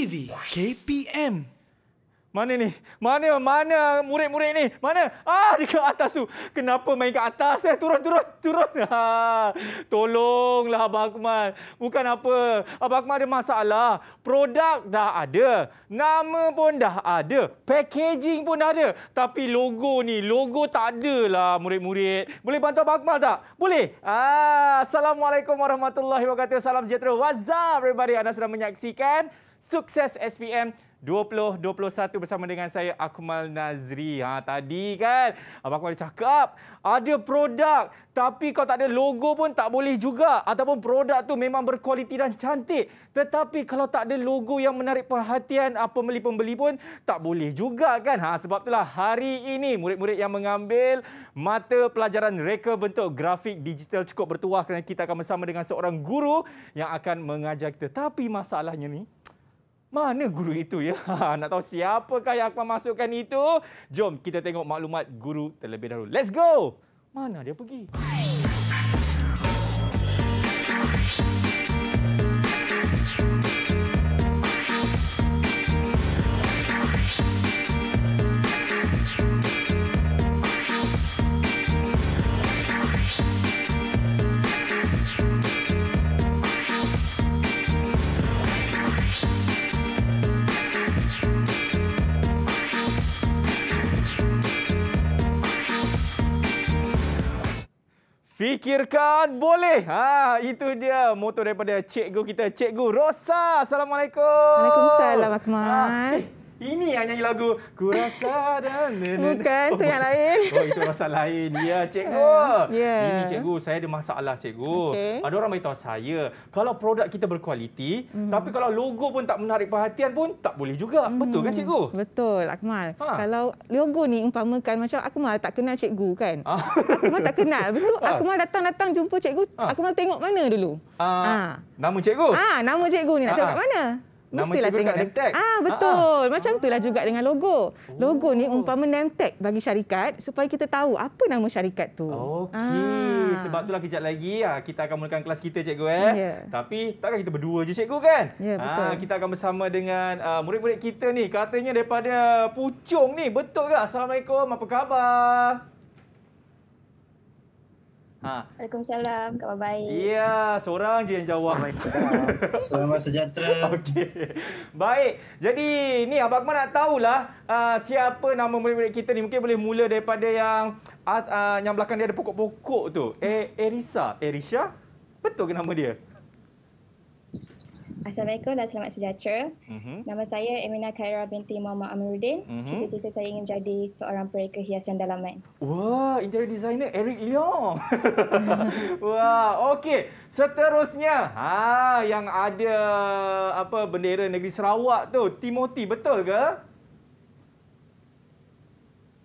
TV KPM. Mana ni? Mana mana murid-murid ni? Mana? Ah dekat atas tu. Kenapa main ke atas eh? Turun turun turun. Ha. Tolonglah Abang Akmal. Bukan apa. Abang Akmal ada masalah. Produk dah ada. Nama pun dah ada. Packaging pun dah ada. Tapi logo ni, logo tak ada lah murid-murid. Boleh bantu Abang Akmal tak? Boleh. Ah, Assalamualaikum warahmatullahi wabarakatuh. Salam sejahtera. What's up everybody? Anda sedang menyaksikan Sukses SPM 2021 bersama dengan saya Akmal Nazri. Ha tadi kan apa aku ada cakap ada produk tapi kau tak ada logo pun tak boleh juga ataupun produk tu memang berkualiti dan cantik tetapi kalau tak ada logo yang menarik perhatian apa ah, beli pembeli pun tak boleh juga kan. Ha sebab itulah hari ini murid-murid yang mengambil mata pelajaran reka bentuk grafik digital cukup bertuah kerana kita akan bersama dengan seorang guru yang akan mengajar kita. Tapi masalahnya ni mana guru itu ya? Ha, nak tahu siapakah yang akan masukkan itu? Jom kita tengok maklumat guru terlebih dahulu. Let's go! Mana dia pergi? Hey! Fikirkan boleh. Ha, itu dia motor daripada cikgu kita, Cikgu Rosa. Assalamualaikum. Waalaikumsalam, Akmal. Ha. Ini yang nyanyi lagu Ku rasa dan Bukan, tu yang oh, lain Oh, itu rasa lain hmm, Ya, cikgu yeah. Ini cikgu, saya ada masalah cikgu okay. Ada orang beritahu saya Kalau produk kita berkualiti mm. Tapi kalau logo pun tak menarik perhatian pun Tak boleh juga mm. Betul kan cikgu? Betul, Akmal ha. Kalau logo ni umpamakan macam Akmal tak kenal cikgu kan? Ah. Akmal tak kenal Lepas tu ha. Akmal datang-datang jumpa cikgu ah. Akmal tengok mana dulu? Ah. Ah. Nama cikgu? Ah, nama cikgu ni nak ah. tengok kat mana? Nama Mestilah cikgu dekat name tag. Ah, betul. Ah, ah. Macam itulah juga dengan logo. Oh. Logo ni oh. umpama name tag bagi syarikat supaya kita tahu apa nama syarikat tu. Okey. Ah. Sebab itulah kejap lagi ah, kita akan mulakan kelas kita cikgu. Eh. Yeah. Tapi takkan kita berdua je cikgu kan? Ya, yeah, betul. Ah, kita akan bersama dengan uh, murid-murid kita ni. Katanya daripada Pucung ni. Betul ke? Assalamualaikum. Apa khabar? Ha. Waalaikumsalam. Kabar baik. Ya, yeah, seorang je yang jawab. Selamat sejahtera. Okey. Baik. Jadi, ni Abang Akmal nak tahulah uh, siapa nama murid-murid kita ni. Mungkin boleh mula daripada yang uh, uh yang belakang dia ada pokok-pokok tu. Eh, Erisa. Erisha? Betul ke nama dia? Assalamualaikum dan selamat sejahtera. Mm-hmm. Nama saya Emina Khaira binti Muhammad Amiruddin. Mm-hmm. Cita-cita saya ingin menjadi seorang pereka hiasan dalaman. Wah, interior designer Eric Leong. Wah, okey. Seterusnya, ha, yang ada apa bendera negeri Sarawak tu, Timothy, betul ke?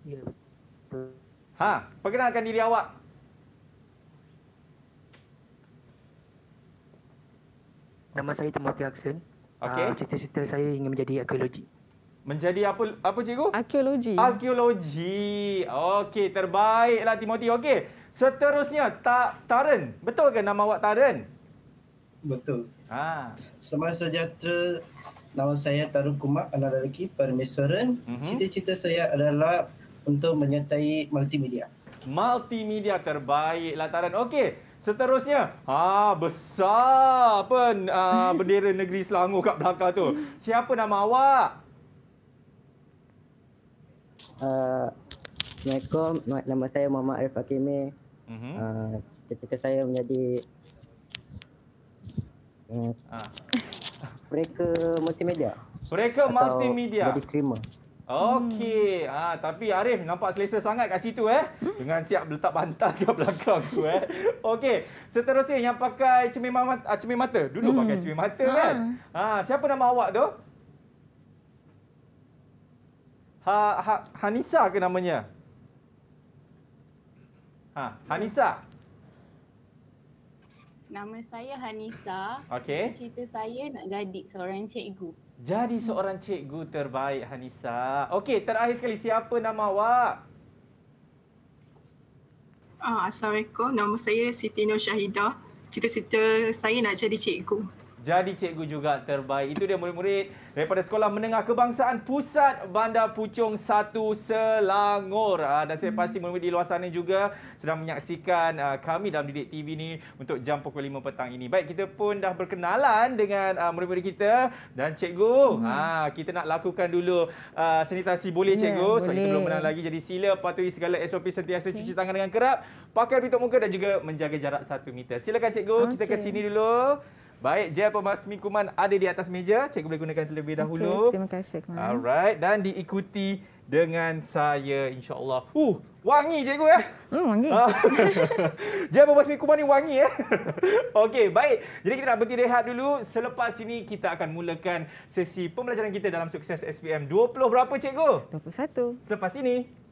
Ya. Ha, perkenalkan diri awak. Nama saya Timothy Axon. Okey. Uh, ah, cita-cita saya ingin menjadi arkeologi. Menjadi apa apa cikgu? Arkeologi. Arkeologi. Okey, terbaiklah Timothy. Okey. Seterusnya Ta Taren. Betul ke nama awak Taren? Betul. Ha. Selamat sejahtera. Nama saya Tarun Kumar anak lelaki Permeswaran. Mm-hmm. Cita-cita saya adalah untuk menyertai multimedia. Multimedia terbaiklah Taren. Okey. Seterusnya, ha besar apa uh, bendera negeri Selangor kat belakang tu. Siapa nama awak? Uh, Assalamualaikum. Nama saya Mama Arif Hakimi. Uh mhm. ah, -huh. uh, cita saya menjadi uh, uh. mereka multimedia. Mereka multimedia. Jadi streamer. Hmm. Okey. Hmm. Ah, tapi Arif nampak selesa sangat kat situ eh. Hmm? Dengan siap letak bantal ke belakang tu eh. Okey. Seterusnya yang pakai cermin mata, ah, cermin mata. Dulu hmm. pakai cermin mata ah. kan. Ha. Ah, siapa nama awak tu? Ha, ha Hanisa ke namanya? Ha, Hanisa. Nama saya Hanisa. Okey. Cita saya nak jadi seorang cikgu. Jadi seorang cikgu terbaik Hanisa. Okey, terakhir sekali siapa nama awak? Ah, Assalamualaikum. Nama saya Siti Nur Syahidah. Cita-cita saya nak jadi cikgu jadi cikgu juga terbaik. Itu dia murid-murid daripada Sekolah Menengah Kebangsaan Pusat Bandar Puchong 1 Selangor. Ah, dan saya pasti murid-murid di luar sana juga sedang menyaksikan ah, kami dalam Didik TV ini untuk jam pukul 5 petang ini. Baik, kita pun dah berkenalan dengan ah, murid-murid kita. Dan cikgu, hmm. kita nak lakukan dulu sanitasi boleh ya, cikgu? Yeah, sebab boleh. kita belum menang lagi. Jadi sila patuhi segala SOP sentiasa okay. cuci tangan dengan kerap. Pakai pintu muka dan juga menjaga jarak 1 meter. Silakan cikgu, okay. kita ke sini dulu. Baik, gel pemasmi kuman ada di atas meja. Cikgu boleh gunakan terlebih dahulu. terima kasih. Kuman. Alright, dan diikuti dengan saya insya Allah. Uh, wangi cikgu ya. Hmm, wangi. Jangan berbasmi kuman ni wangi ya. Okey, baik. Jadi kita nak berhenti rehat dulu. Selepas ini kita akan mulakan sesi pembelajaran kita dalam sukses SPM 20 berapa cikgu? 21. Selepas ini.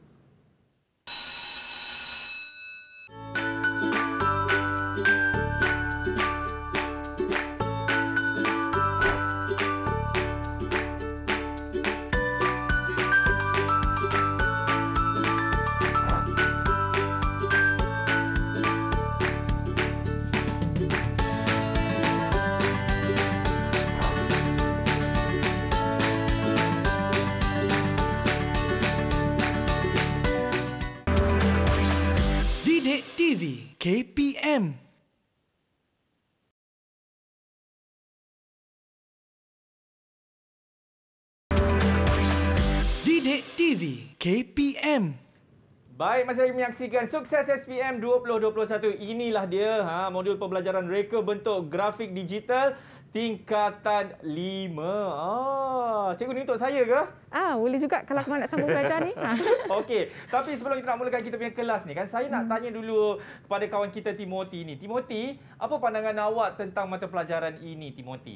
KPM. Didik TV KPM. Baik, masih lagi menyaksikan Sukses SPM 2021. Inilah dia ha, modul pembelajaran reka bentuk grafik digital tingkatan 5. Ah, cikgu ni untuk saya ke? Ah, boleh juga kalau kamu nak sambung belajar ni. Ah. Okey, tapi sebelum kita nak mulakan kita punya kelas ni kan, saya nak hmm. tanya dulu kepada kawan kita Timothy ni. Timothy, apa pandangan awak tentang mata pelajaran ini Timothy?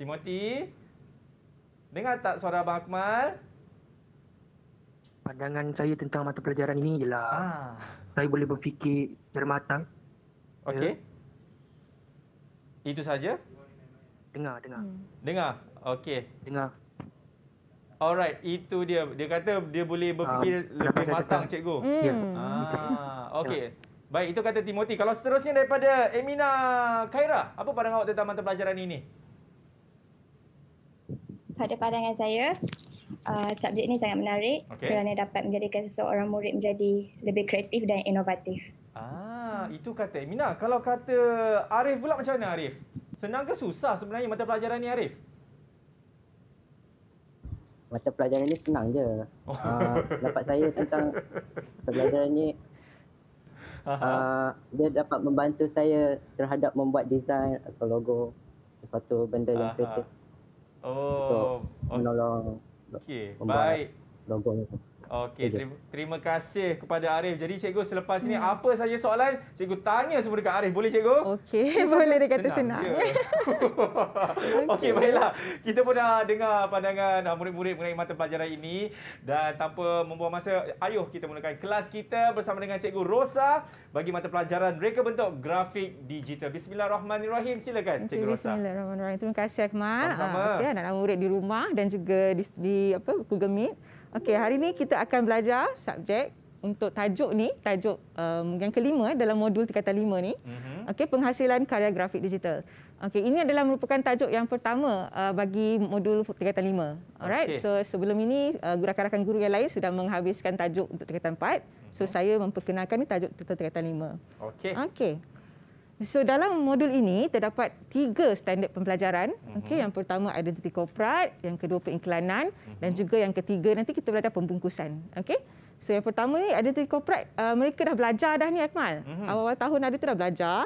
Timothy, dengar tak suara Abang Akmal? Pandangan saya tentang mata pelajaran ini ialah... Ah saya boleh berfikir secara matang. Okey. Ya. Itu saja? Dengar, dengar. Hmm. Dengar. Okey. Dengar. Alright, itu dia. Dia kata dia boleh berfikir uh, lebih matang, cakap. cikgu. Hmm. Ya. Ah, okey. Baik, itu kata Timothy. Kalau seterusnya daripada Emina Khaira, apa pandangan awak tentang mata pelajaran ini? Pada pandangan saya, uh, subjek ini sangat menarik okay. kerana dapat menjadikan seseorang murid menjadi lebih kreatif dan inovatif. Ah, itu kata Emina. Kalau kata Arif pula macam mana Arif? Senang ke susah sebenarnya mata pelajaran ni Arif? Mata pelajaran ni senang je. Oh. Uh, ah, dapat saya tentang mata pelajaran ni Uh, dia dapat membantu saya terhadap membuat desain atau logo sesuatu benda yang kreatif. Oh, untuk menolong okay. Okey, baik. Logo. Okey, terima, terima kasih kepada Arif. Jadi cikgu selepas ini ya. Hmm. apa saja soalan, cikgu tanya semua dekat Arif. Boleh cikgu? Okey, boleh dia kata senang. senang. Okey, okay, baiklah. Kita pun dah dengar pandangan ah, murid-murid mengenai mata pelajaran ini dan tanpa membuang masa, ayuh kita mulakan kelas kita bersama dengan cikgu Rosa bagi mata pelajaran reka bentuk grafik digital. Bismillahirrahmanirrahim. Silakan okay, cikgu bismillahirrahmanirrahim. Rosa. Bismillahirrahmanirrahim. Terima kasih Akmal. Ah, okey, anak-anak murid di rumah dan juga di, di apa Google Meet. Okey, hari ini kita akan belajar subjek untuk tajuk ni, tajuk um, yang kelima dalam modul tingkatan lima ni. Mm-hmm. Okey, penghasilan karya grafik digital. Okey, ini adalah merupakan tajuk yang pertama uh, bagi modul tingkatan lima. Alright, okay. so sebelum ini uh, rakan-rakan guru yang lain sudah menghabiskan tajuk untuk tingkatan empat. So mm-hmm. saya memperkenalkan ini tajuk untuk tingkatan lima. Okey. Okey. So dalam modul ini terdapat tiga standard pembelajaran. Uh-huh. Okey, yang pertama identiti korporat, yang kedua pengiklanan uh-huh. dan mhm. juga yang ketiga nanti kita belajar pembungkusan. Okey. So yang pertama ni identiti korporat, uh, mereka dah belajar dah ni Akmal. Uh-huh. Mhm. awal tahun ada tu dah belajar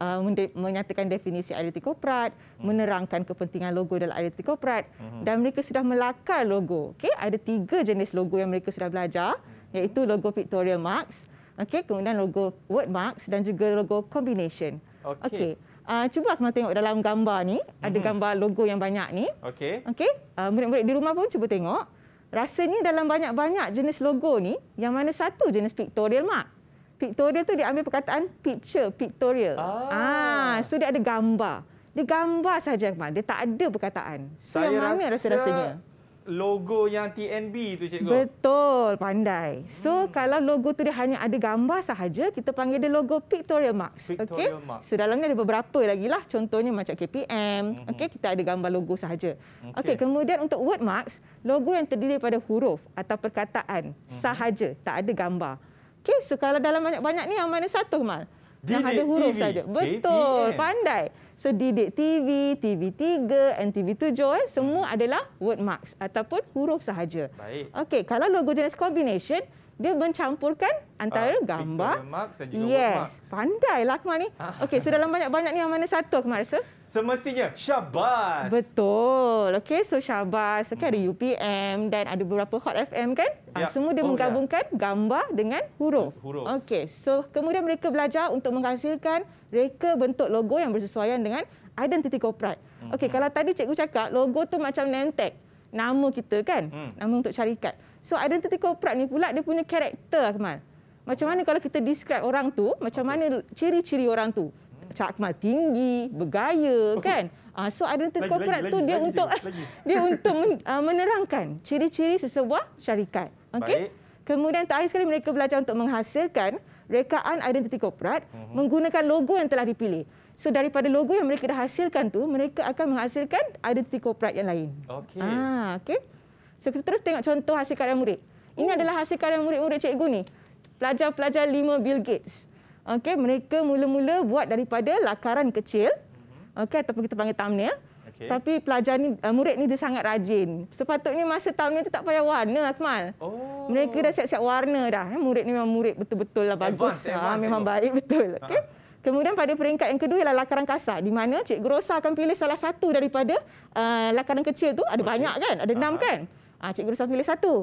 uh, menyatakan definisi identiti korporat, uh-huh. menerangkan kepentingan logo dalam identiti korporat uh-huh. dan mereka sudah melakar logo. Okey, ada tiga jenis logo yang mereka sudah belajar iaitu logo pictorial marks, uh-huh. Okey, kemudian logo word marks dan juga logo Combination. Okey. Okay. Uh, ah, cuba kena tengok dalam gambar ni, ada mm-hmm. gambar logo yang banyak ni. Okey. Okey, uh, murid-murid di rumah pun cuba tengok. Rasanya dalam banyak-banyak jenis logo ni, yang mana satu jenis pictorial mark? Pictorial tu diambil perkataan picture, pictorial. Ah, ah so dia ada gambar. Dia gambar saja, Mak. Dia tak ada perkataan. So, Saya yang mana rasa rasanya? logo yang TNB tu cikgu. Betul, pandai. So hmm. kalau logo tu dia hanya ada gambar sahaja, kita panggil dia logo pictorial marks. Pictorial okay? marks. Sedalamnya so, ada beberapa lagi lah. Contohnya macam KPM. Hmm. Okay, kita ada gambar logo sahaja. Okay. okay, kemudian untuk word marks, logo yang terdiri daripada huruf atau perkataan hmm. sahaja, hmm. tak ada gambar. Okay, so kalau dalam banyak-banyak ni yang mana satu, mal Didik yang ada huruf saja. Betul, KTN. pandai. Sedidik so, TV, TV3, NTV7 semua hmm. adalah word marks ataupun huruf sahaja. Baik. Okey, kalau logo jenis combination dia mencampurkan antara uh, gambar. yes, pandai lah Akmal ni. Ah. Okey, so dalam banyak-banyak ni yang mana satu Akmal rasa? semestinya syabas. Betul. Okey, so syabas. Okey, ada UPM dan ada beberapa Hot FM kan? Ah, ya. Semua dia oh, ya. menggabungkan ya. gambar dengan huruf. huruf. Okey, so kemudian mereka belajar untuk menghasilkan reka bentuk logo yang bersesuaian dengan identiti korporat. Hmm. Okey, kalau tadi cikgu cakap logo tu macam name tag nama kita kan hmm. nama untuk syarikat. So identiti korporat ni pula dia punya karakter Akmal. Macam mana kalau kita describe orang tu, macam mana ciri-ciri orang tu? cakmal tinggi, bergaya okay. kan. Uh, so identity corporate tu dia, untuk, dia ah, untuk menerangkan ciri-ciri sesebuah syarikat. Okey. Kemudian terakhir sekali mereka belajar untuk menghasilkan rekaan identiti korporat uh-huh. menggunakan logo yang telah dipilih. So daripada logo yang mereka dah hasilkan tu, mereka akan menghasilkan identiti korporat yang lain. Okey. Ah, okey. So kita terus tengok contoh hasil karya murid. Ini oh. adalah hasil karya murid-murid cikgu ni. Pelajar-pelajar lima Bill Gates. Okey, mereka mula-mula buat daripada lakaran kecil. Okey, ataupun kita panggil thumbnail. Okay. Tapi pelajar ni, eh, murid ni dia sangat rajin. Sepatutnya masa thumbnail tu tak payah warna, Akmal. Oh. Mereka dah siap-siap warna dah. Eh, murid ni memang murid betul-betul lah bagus. Ah, ha, memang itu. baik betul. Okey, Kemudian pada peringkat yang kedua ialah lakaran kasar. Di mana cik Grosa akan pilih salah satu daripada uh, lakaran kecil tu. Ada okay. banyak kan? Ada enam ha. kan? Ha, ah, Cikgu Rosa pilih satu.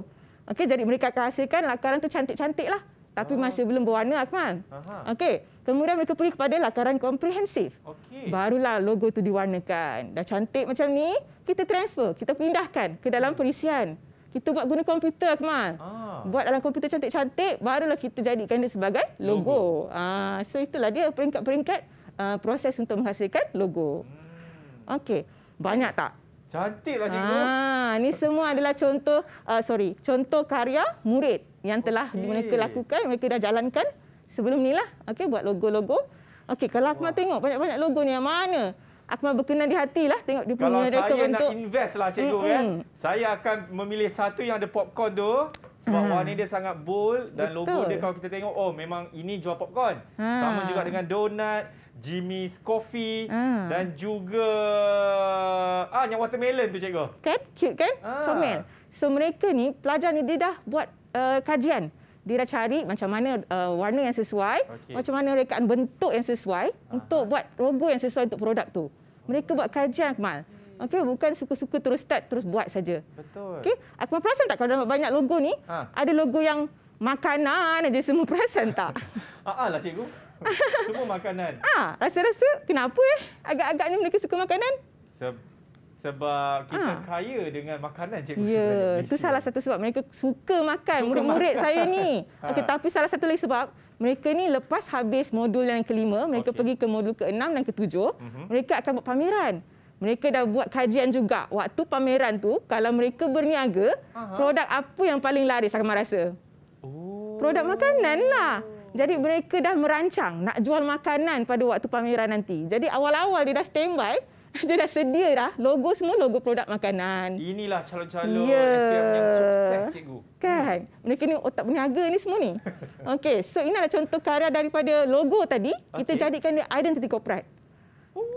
Okey, jadi mereka akan hasilkan lakaran tu cantik-cantik lah tapi oh. masih belum berwarna Azman. Okey. Kemudian mereka pergi kepada lataran komprehensif. Okay. Barulah logo tu diwarnakan. Dah cantik macam ni, kita transfer, kita pindahkan ke dalam perisian. Kita buat guna komputer Azman. Ah. Buat dalam komputer cantik-cantik, barulah kita jadikan dia sebagai logo. logo. Ah, so itulah dia peringkat-peringkat uh, proses untuk menghasilkan logo. Hmm. Okey. Banyak tak? Cantiklah cikgu. Ah, ini semua adalah contoh uh, sorry, contoh karya murid yang telah okay. mereka lakukan, mereka dah jalankan sebelum ni lah, okay, buat logo-logo. okay, kalau Akmal Wah. tengok banyak-banyak logo ni yang mana? Akmal berkenan di lah, tengok dia punya reka bentuk. Kalau saya nak invest lah cikgu mm -mm. kan. Saya akan memilih satu yang ada popcorn tu. Sebab ah. warna dia sangat bold dan Betul. logo dia kalau kita tengok, oh memang ini jual popcorn. Ha. Sama juga dengan donut, Jimmy's Coffee ha. dan juga ah yang watermelon tu cikgu. Kan? Cute kan? Ha. Comel. So mereka ni, pelajar ni dia dah buat uh, kajian. Dia dah cari macam mana uh, warna yang sesuai, okay. macam mana rekaan bentuk yang sesuai Aha. untuk buat logo yang sesuai untuk produk tu. Mereka buat kajian Akmal. Okey, bukan suka-suka terus start terus buat saja. Betul. Okey, Akmal perasan tak kalau dapat banyak logo ni? Ha. Ada logo yang makanan aja semua perasan tak? Ah, ah lah cikgu. semua makanan. Ah, rasa-rasa kenapa eh? Agak-agaknya mereka suka makanan? Sebab sebab kita ha. kaya dengan makanan cikgu ya, Itu salah satu sebab mereka suka makan murid-murid saya ni. Ha. Okey, ah. tapi salah satu lagi sebab mereka ni lepas habis modul yang kelima, mereka okay. pergi ke modul keenam dan ketujuh, uh-huh. mereka akan buat pameran. Mereka dah buat kajian juga. Waktu pameran tu, kalau mereka berniaga, uh produk apa yang paling laris akan merasa? Oh. Produk makanan lah. Jadi mereka dah merancang nak jual makanan pada waktu pameran nanti. Jadi awal-awal dia dah standby, dia dah sedia dah logo semua logo produk makanan. Inilah calon-calon yeah. SPM yang sukses cikgu. Kan? Hmm. Mereka ni otak berniaga ni semua ni. Okey, so ini adalah contoh karya daripada logo tadi. Kita okay. jadikan dia identity corporate.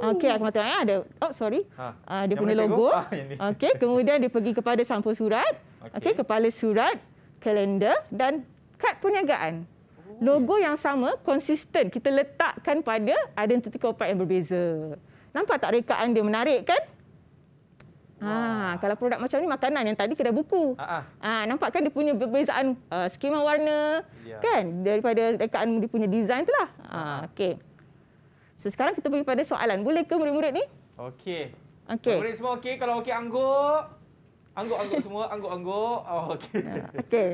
Okey, aku tengok. Eh, ya, ada. Oh, sorry. Ha. Ah, dia yang punya logo. Ah, Okey, kemudian dia pergi kepada sampul surat. Okey, okay, kepala surat, kalender dan kad perniagaan. Logo yang sama, konsisten. Kita letakkan pada identiti korporat yang berbeza. Nampak tak rekaan dia menarik kan? Ha, kalau produk macam ni makanan yang tadi kedai buku. Ha, ha. ha nampak kan dia punya perbezaan uh, skema warna yeah. kan daripada rekaan dia punya design itulah. Ha, ha okey. So sekarang kita pergi pada soalan. Boleh ke murid-murid ni? Okey. Okey. Murid semua okey kalau okey angguk. Angguk-angguk semua, angguk-angguk. Oh, okey. Okey.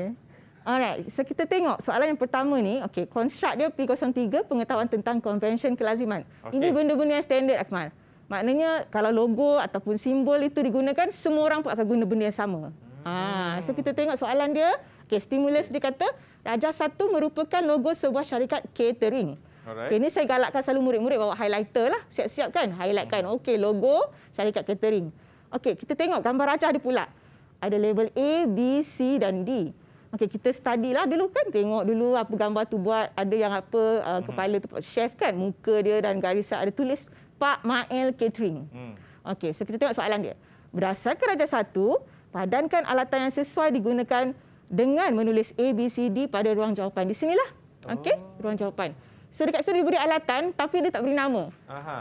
Alright, so kita tengok soalan yang pertama ni. Okey, konstrak dia P03 pengetahuan tentang convention kelaziman. Okay. Ini benda-benda yang standard Akmal. Maknanya kalau logo ataupun simbol itu digunakan semua orang pun akan guna benda yang sama. Hmm. Ah, so kita tengok soalan dia. Okey, stimulus dia kata Raja Satu merupakan logo sebuah syarikat catering. Okey, ini saya galakkan selalu murid-murid bawa highlighter lah. Siap-siap kan? Highlight kan. Hmm. Okey, logo syarikat catering. Okey, kita tengok gambar Raja dia pula. Ada label A, B, C dan D. Okey kita study lah dulu kan tengok dulu apa gambar tu buat ada yang apa uh, hmm. kepala tu chef kan muka dia dan garisan ada tulis Pak Mael Catering. Hmm. Okey so kita tengok soalan dia. Berdasarkan raja satu, padankan alatan yang sesuai digunakan dengan menulis A B C D pada ruang jawapan di sinilah. Okey, oh. ruang jawapan. So dekat situ diberi alatan tapi dia tak beri nama.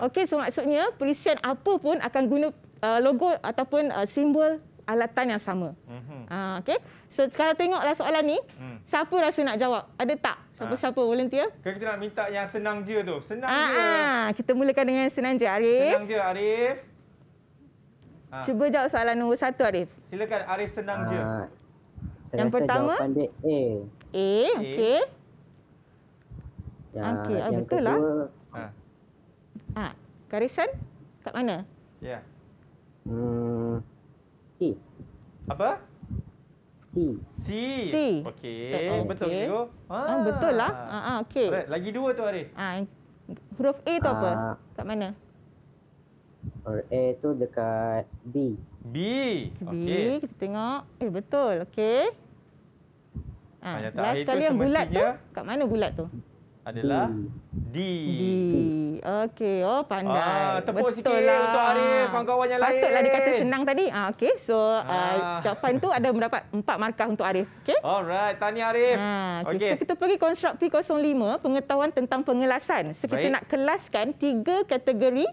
Okey, so maksudnya perisian apa pun akan guna uh, logo ataupun uh, simbol alatan yang sama. Ha, mhm. ah, okay. So, kalau tengoklah soalan ni, hmm. siapa rasa nak jawab? Ada tak? Siapa-siapa ha. volunteer? Kan kita nak minta yang senang je tu. Senang ha, je. Kita mulakan dengan senang je, Arif. Senang je, Arif. Ha. Cuba jawab soalan nombor satu, Arif. Silakan, Arif senang ha. je. Saya yang pertama? Dia A. A, A. okey. Ya, okay. Ah, betul lah. kedua. lah. Ha. Ha. Garisan? Kat mana? Ya. Hmm. Apa? C. C. C. Okey. Eh, okay. Betul okay. cikgu. Ah. ah betul lah. Ha ah, okey. Lagi dua tu Arif. Ah huruf A tu ah. apa? Kat mana? Or A tu dekat B. B. B. Okay. Kita tengok. Eh betul. Okey. Ah, last eh, kali yang bulat tu, kat mana bulat tu? adalah hmm. D. D. Okey. Oh, pandai. Ah, tepuk Betul sikit lah. untuk Arif, kawan-kawan yang Patutlah lain. Patutlah dia kata senang tadi. Ah, Okey. So, ah. uh, jawapan tu ada mendapat empat markah untuk Arif. Okey. Alright. Tahniah Arif. Ah, Okey. Okay. So, kita pergi konstruk P05, pengetahuan tentang pengelasan. So, kita Baik. nak kelaskan tiga kategori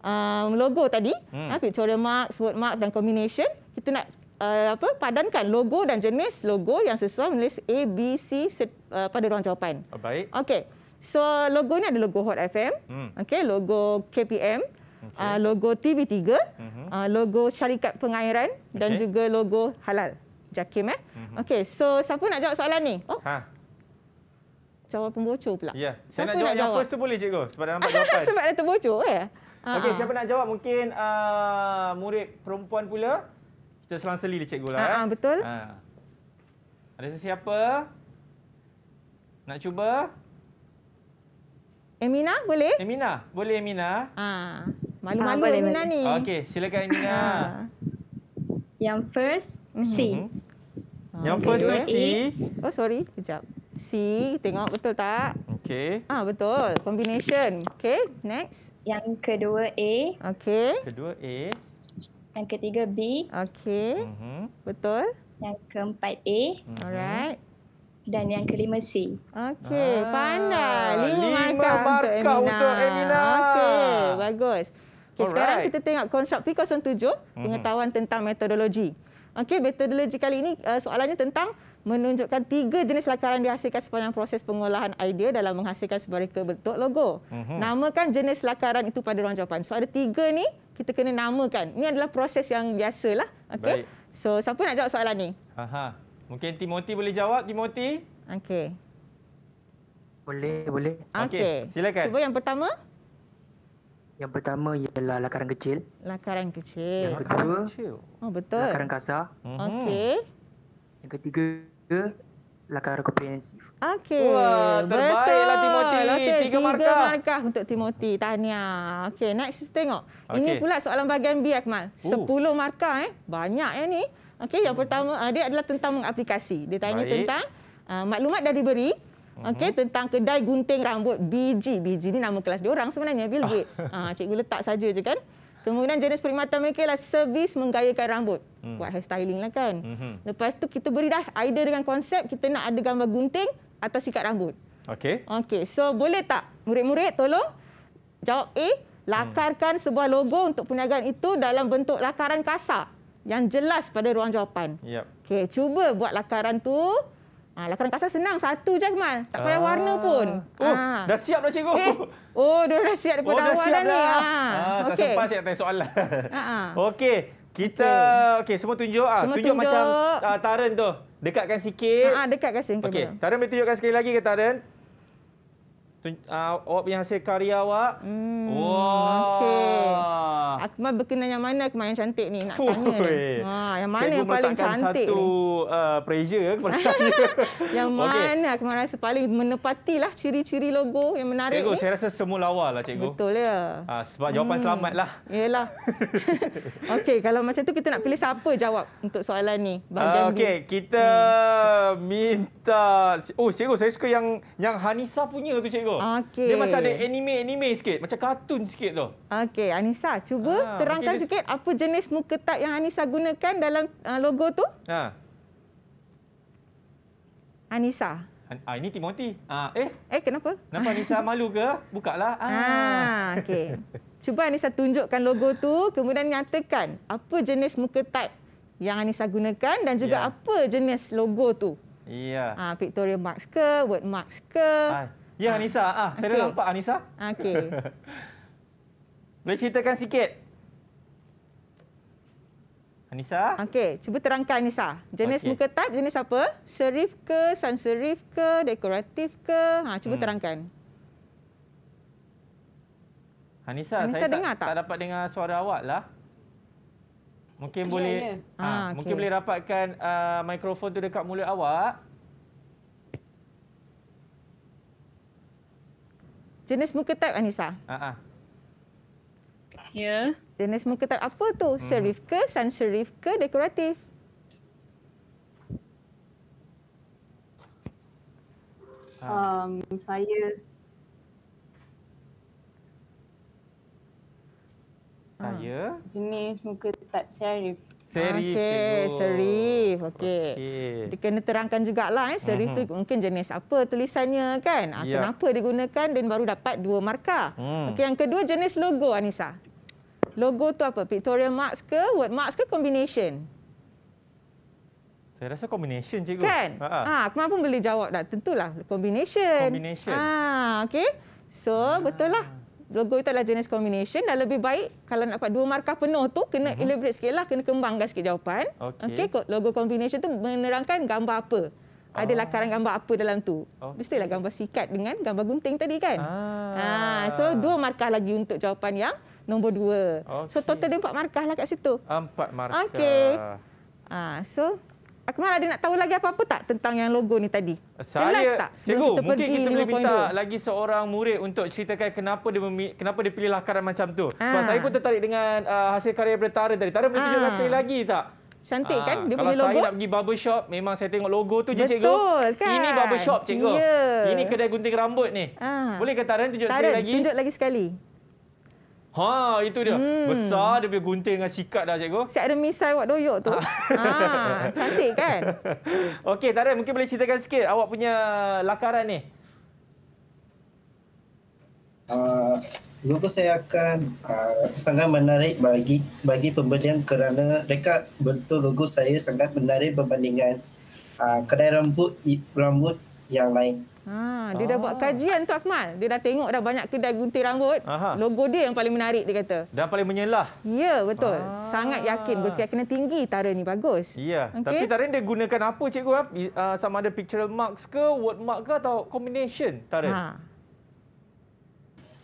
um, logo tadi. Hmm. Ah, pictorial marks, word marks dan combination. Kita nak uh, apa padankan logo dan jenis logo yang sesuai menulis A B C uh, pada ruang jawapan. Oh, baik. Okey. So logo ni ada logo Hot FM, hmm. okey, logo KPM, okay. uh, eh, logo TV3, mm-hmm. uh, logo syarikat pengairan okay. dan juga logo halal. Jakim eh. Mm-hmm. Okey, so siapa nak jawab soalan ni? Oh. Ha. Jawab pembocor pula. Ya. Yeah. Siapa Saya nak, nak jawab? Yang first tu boleh cikgu sebab dah nampak jawapan. sebab dah terbocor eh. Okey, ah, ah. siapa nak jawab mungkin uh, murid perempuan pula? kita selang-seli dia cikgu lah. Ha, betul. Ha. Ada sesiapa? Nak cuba? Emina boleh? Emina, boleh Emina. Ha. Ah, malu-malu ha, Emina ni. Oh, Okey, silakan Emina. Ha. Yang first, mhm. C. Ha. Yang first tu C. Oh, sorry. Kejap. C, tengok betul tak? Okey. Ah, betul. Combination. Okey, next. Yang kedua A. Okey. Kedua A. Yang ketiga B. Okey. Uh-huh. Betul. Yang keempat A. Uh-huh. Alright. Dan yang kelima C. Okey, ah. pandai. Lima, lima markah, untuk Emina. Emina. Okey, bagus. Okay, sekarang kita tengok konsep P07, uh-huh. Mhm. pengetahuan tentang metodologi. Okey, metodologi kali ini eh, soalannya tentang menunjukkan tiga jenis lakaran dihasilkan sepanjang proses pengolahan idea dalam menghasilkan sebuah bentuk logo. Uh-huh. Namakan jenis lakaran itu pada ruang jawapan. So ada tiga ni kita kena namakan. Ini adalah proses yang biasalah. Okey. So, siapa nak jawab soalan ni? Aha. Mungkin Timothy boleh jawab, Timothy? Okey. Boleh, boleh. Okey. Silakan. Cuba yang pertama. Yang pertama ialah lakaran kecil. Lakaran kecil. Yang kedua. Kecil. Oh, betul. Lakaran kasar. Mhm. Okey. Yang ketiga lakaran komprehensif. Okey. Terbaiklah Timothy. Okay, tiga, tiga markah. markah untuk Timothy. Tahniah. Okey, next kita tengok. Okay. Ini pula soalan bagian B, Akmal. Ooh. Sepuluh markah. Eh. Banyak eh, ni. Okey, yang pertama uh, dia adalah tentang mengaplikasi. Dia tanya Baik. tentang uh, maklumat dah diberi. Mhm. Okey, tentang kedai gunting rambut BG. BG ni nama kelas dia orang sebenarnya, Bill Gates. Ah. Ha, cikgu letak saja je kan. Kemudian jenis perkhidmatan mereka ialah servis menggayakan rambut. Hmm. Buat hairstyling lah kan. Hmm. Lepas tu kita beri dah idea dengan konsep kita nak ada gambar gunting atau sikat rambut. Okey. Okey. So boleh tak murid-murid tolong jawab A, eh, lakarkan hmm. sebuah logo untuk perniagaan itu dalam bentuk lakaran kasar yang jelas pada ruang jawapan. Yep. Okey, cuba buat lakaran tu. Ha, lakaran kasar senang satu je Kemal. Tak payah ah. warna pun. Oh, ah. dah siap dah cikgu. Eh. Oh, dah siap daripada oh, awal dah, dah, dah ni. Ha. Ah, tak okay. sempat cik tanya soalan. Lah. Ha. Okey. Kita okey okay, semua tunjuk ah tunjuk, tunjuk macam uh, Taren tu. Dekatkan sikit. Ha dekatkan sikit. Okay, Taren boleh tunjukkan sekali lagi ke Taren? Ah, awak punya hasil karya awak. Hmm. Wah. Okey. Akmal berkenan yang mana Akmal yang cantik ni nak tanya. Ha, yang mana yang paling cantik satu, ni? Satu uh, pressure kepada saya. yang mana okay. Akmal rasa paling menepatilah ciri-ciri logo yang menarik cikgu, ni? Cikgu, saya rasa semua lawa lah cikgu. Betul ya. Ha, sebab jawapan hmm. selamat lah. Yalah. Okey, kalau macam tu kita nak pilih siapa jawab untuk soalan ni? Bahagian ah, uh, Okey, kita hmm. minta... Oh, cikgu, saya suka yang yang Hanisa punya tu cikgu tu. Okay. Dia macam ada anime-anime sikit. Macam kartun sikit tu. Okey, Anissa. Cuba ha, terangkan okay, sikit apa jenis muka tat yang Anissa gunakan dalam uh, logo tu. Ha. Anissa. Ah, ini Timothy. Ah, eh. eh, kenapa? Kenapa Anissa malu ke? Bukalah. Ah. Ah, okey. Cuba Anissa tunjukkan logo tu, kemudian nyatakan apa jenis muka tat yang Anissa gunakan dan juga ya. apa jenis logo tu. Iya. Ah, Victoria Marks ke, Word Marks ke? Ah, Ya ha. Anissa, ah, okay. saya dah nampak Anissa. Okey. Boleh ceritakan sikit? Anissa? Okey, cuba terangkan Anissa. Jenis okay. muka type jenis apa? Serif ke, sans serif ke, dekoratif ke? Ha, cuba hmm. terangkan. Anissa, Anissa saya dengar tak, tak? tak dapat dengar suara awak lah. Mungkin yeah, boleh yeah. Ha, ah, okay. mungkin boleh rapatkan uh, mikrofon tu dekat mulut awak. Jenis muka type Anissa? Ah, ah. Ya. Yeah. Jenis muka type apa tu? Hmm. Serif ke, sans serif ke, dekoratif? Um, saya... Saya? Ah, jenis muka type serif. Serif. Okey, serif. Okey. Okay. Kena terangkan jugalah eh serif uh-huh. mungkin jenis apa tulisannya kan? Ah ya. kenapa digunakan dan baru dapat dua markah. Hmm. Okey, yang kedua jenis logo Anissa. Logo tu apa? Pictorial marks ke word marks ke combination? Saya rasa combination cikgu. Kan? Ha, ha. ha pun boleh jawab dah. Tentulah combination. Combination. Ah, ha, okey. So, ha. betul lah logo itu adalah jenis combination dan lebih baik kalau nak dapat dua markah penuh tu kena uh-huh. elaborate sikit lah, kena kembangkan sikit jawapan. Okey. Okay, logo combination tu menerangkan gambar apa. Oh. Ada ah. lakaran gambar apa dalam tu. Okay. Mestilah gambar sikat dengan gambar gunting tadi kan. Ah. Ha, so dua markah lagi untuk jawapan yang nombor dua. Okay. So total dia empat markah lah kat situ. Empat markah. Okey. ha, so Akmal ada nak tahu lagi apa-apa tak tentang yang logo ni tadi? Saya, Jelas tak? Cikgu, kita mungkin pergi kita boleh minta lagi seorang murid untuk ceritakan kenapa dia memi, kenapa dia pilih lakaran macam tu. Ha. Sebab ah. saya pun tertarik dengan uh, hasil karya daripada Tara tadi. Tara boleh tunjukkan ah. sekali lagi tak? Cantik ah, kan dia punya logo? Kalau saya nak pergi barbershop, memang saya tengok logo tu je, cikgu. Betul kan? Ini barbershop, cikgu. Yeah. Ini kedai gunting rambut ni. Ha. Boleh ke Tara tunjuk Tara, sekali lagi? Tara, tunjuk lagi sekali. Ha, itu dia. Hmm. Besar dia punya gunting dengan sikat dah cikgu. Siap ada misai awak doyok tu. Ah. ha, cantik kan? Okey, tadi mungkin boleh ceritakan sikit awak punya lakaran ni. Uh, ah, Google saya akan uh, sangat menarik bagi bagi pembelian kerana mereka betul logo saya sangat menarik berbandingan uh, kedai rambut rambut yang lain. Ha, dia ah. dah buat ah. kajian tu Akmal. Dia dah tengok dah banyak kedai gunting rambut. Aha. Logo dia yang paling menarik dia kata. Dan paling menyelah. Ya, betul. Ah. Sangat yakin berkeyakinan tinggi tara ni bagus. Ya. Okay. Tapi tara ni dia gunakan apa cikgu? Uh, sama ada picture marks ke, word mark ke atau combination tara? Ha.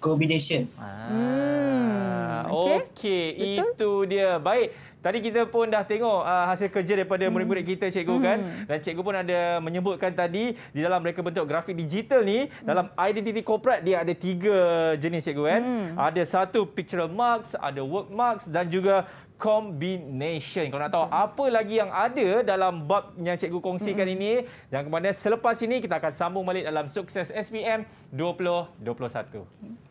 Combination. Ah. Hmm. Okey, okay. itu dia. Baik. Tadi kita pun dah tengok uh, hasil kerja daripada hmm. murid-murid hmm. kita, cikgu hmm. kan. Dan cikgu pun ada menyebutkan tadi di dalam mereka bentuk grafik digital ni, hmm. dalam identiti corporate dia ada tiga jenis cikgu kan. Hmm. Ada satu pictorial marks, ada work marks dan juga combination. Kalau nak tahu apa lagi yang ada dalam bab yang cikgu kongsikan hmm. ini, dan kemudian selepas ini kita akan sambung balik dalam sukses SPM 2021. Hmm.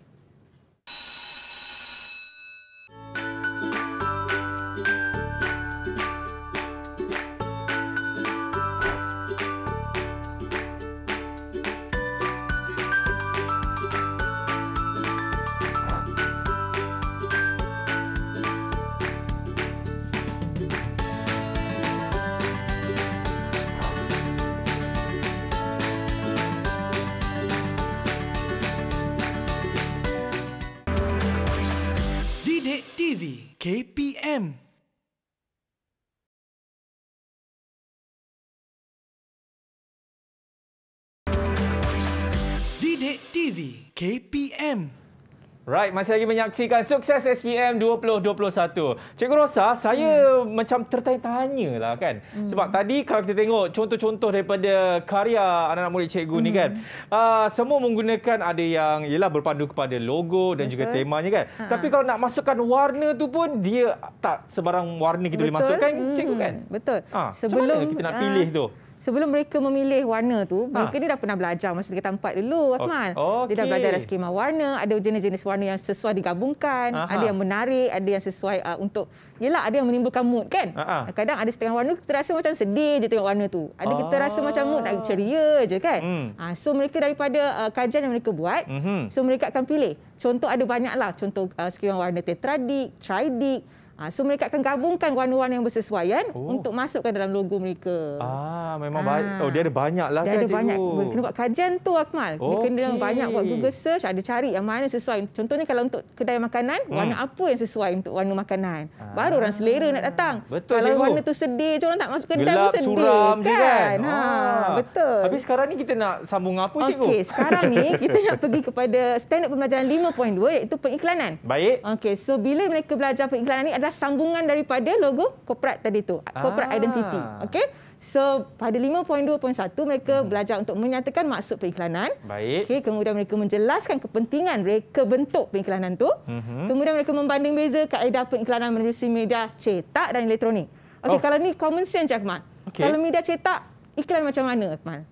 Right, masih lagi menyaksikan sukses SPM 2021. Cikgu Rosa, saya hmm. macam tertanya-tanya lah kan. Hmm. Sebab tadi kalau kita tengok contoh-contoh daripada karya anak-anak murid cikgu hmm. ni kan. Uh, semua menggunakan ada yang ialah berpandu kepada logo dan Betul. juga temanya kan. Ha-ha. Tapi kalau nak masukkan warna tu pun dia tak sebarang warna kita Betul. boleh masukkan hmm. cikgu kan. Betul. Ha, Sebelum kita nak ah, pilih uh, tu sebelum mereka memilih warna tu, ha. mereka ni dah pernah belajar masa kita tempat dulu, Osman. Oh, okay. Dia dah belajar dah skema warna, ada jenis-jenis warna yang sesuai digabungkan, Aha. ada yang menarik, ada yang sesuai uh, untuk yalah ada yang menimbulkan mood kan? Aha. Kadang ada setengah warna kita rasa macam sedih je tengok warna tu. Ada ah. kita rasa macam mood nak ceria je kan? Hmm. Ha, so mereka daripada uh, kajian yang mereka buat, mm-hmm. so mereka akan pilih. Contoh ada banyaklah, contoh uh, skema warna tetradik, tridik, Ha, so mereka akan gabungkan warna-warna yang bersesuaian oh. untuk masukkan dalam logo mereka. Ah, memang ha. oh, dia ada banyaklah kan Dia ada banyak. Cikgu. Kena buat kajian tu Akmal. Okay. Dia kena banyak buat Google search, ada cari yang mana sesuai. Contohnya kalau untuk kedai makanan, hmm. warna apa yang sesuai untuk warna makanan. Ha. Baru orang selera nak datang. Betul, kalau cikgu. warna tu sedih, orang tak masuk kedai Gelap, pun sedih. Gelap, suram kan? Dia kan? Ha. Ah. Betul. Habis sekarang ni kita nak sambung apa cikgu? Okey, sekarang ni kita nak pergi kepada standard pembelajaran 5.2 iaitu pengiklanan. Baik. Okey, so bila mereka belajar pengiklanan ni adalah adalah sambungan daripada logo korporat tadi tu, corporate ah. identity. Okey. So pada 5.2.1 mereka hmm. belajar untuk menyatakan maksud periklanan. Baik. Okey, kemudian mereka menjelaskan kepentingan reka bentuk periklanan tu. Hmm. Kemudian mereka membanding beza kaedah periklanan melalui media cetak dan elektronik. Okey, oh. kalau ni common sense je, Ahmad. Okay. Kalau media cetak, iklan macam mana, Ahmad?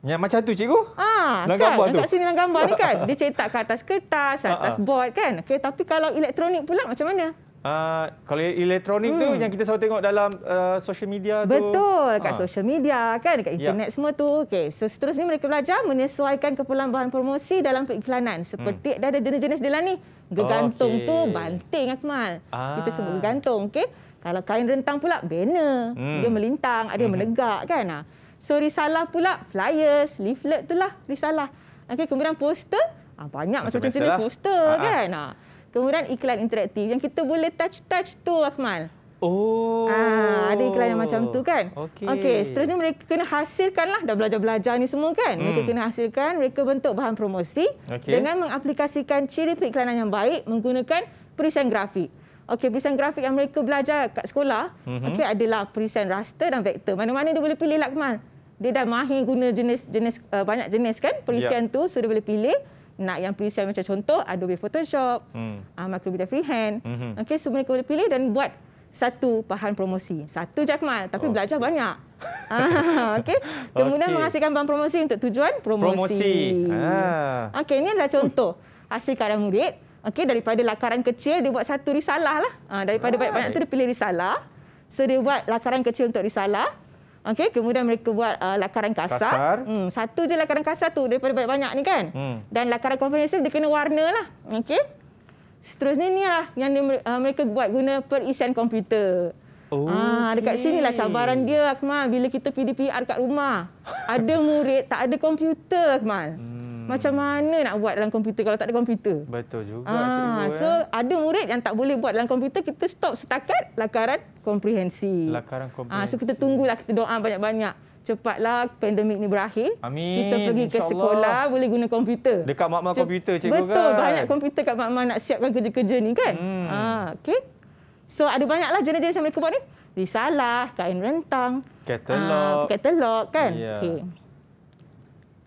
Ya, macam tu cikgu. Ah, kan? Kat sini dalam gambar ni kan. Dia cetak ke atas kertas, atas ah, ah. board kan. Okay, tapi kalau elektronik pula macam mana? Ah, kalau elektronik hmm. tu yang kita selalu tengok dalam uh, social media tu. Betul, kat ha. social media kan, kat ya. internet ya. semua tu. Okey, so seterusnya mereka belajar menyesuaikan keperluan bahan promosi dalam periklanan. Seperti hmm. ada jenis-jenis dia lah ni. Gegantung okay. tu banting Akmal. Ah. Kita sebut gegantung, okey. Kalau kain rentang pula banner. Hmm. Dia melintang, ada yang hmm. menegak kan. So risalah pula flyers, leaflet tu lah risalah. Okey, kemudian poster. Ah, banyak macam-macam jenis lah. poster ha. kan. Ha. Kemudian iklan interaktif yang kita boleh touch-touch tu Osman. Oh. Ah, ada iklan yang macam tu kan. Okey. Okey, seterusnya mereka kena hasilkanlah dah belajar-belajar ni semua kan. Hmm. Mereka kena hasilkan, mereka bentuk bahan promosi okay. dengan mengaplikasikan ciri periklanan yang baik menggunakan perisian grafik. Okey, perisian grafik yang mereka belajar kat sekolah, mm-hmm. okey adalah perisian raster dan vektor. Mana-mana dia boleh pilih lah Kemal. Dia dah mahir guna jenis-jenis uh, eh, banyak jenis kan perisian yep. Ya. tu, so dia boleh pilih nak yang preset macam contoh Adobe Photoshop, hmm. uh, ah, Macromedia Freehand. Hmm. Okey, semua mereka boleh pilih dan buat satu bahan promosi. Satu je Akmal, tapi okay. Oh. belajar banyak. Ah, okey, Kemudian okay. menghasilkan bahan promosi untuk tujuan promosi. promosi. Ah. Okey, ini adalah contoh hasil karya murid. Okey, daripada lakaran kecil, dia buat satu risalah. Lah. Uh, daripada banyak-banyak tu dia pilih risalah. So, dia buat lakaran kecil untuk risalah. Okey, kemudian mereka buat uh, lakaran kasar. kasar. Hmm, satu je lakaran kasar tu daripada banyak-banyak ni kan. Hmm. Dan lakaran komprehensif dia kena warna lah. Okey. Seterusnya ni lah yang di, uh, mereka buat guna perisian komputer. Oh, ah, okay. Dekat sini lah cabaran dia, Akmal. Bila kita PDPR kat rumah, ada murid, tak ada komputer, Akmal. Hmm. Hmm. Macam mana nak buat dalam komputer kalau tak ada komputer? Betul juga. Ah, cikgu, eh. so eh. ada murid yang tak boleh buat dalam komputer, kita stop setakat lakaran komprehensi. Lakaran komprehensi. Ah, so kita tunggulah, kita doa banyak-banyak. Cepatlah pandemik ni berakhir. Amin. Kita pergi ke sekolah, boleh guna komputer. Dekat mak-mak komputer, cikgu betul, kan? Betul, banyak komputer kat mak nak siapkan kerja-kerja ni kan? Hmm. Ah, okay. So ada banyaklah jenis-jenis yang mereka buat ni. Risalah, kain rentang. Katalog. Ah, katalog kan? Yeah. Okay.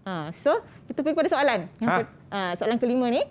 Ha, so, kita pergi kepada soalan. Yang ha? per, ha, soalan kelima ni.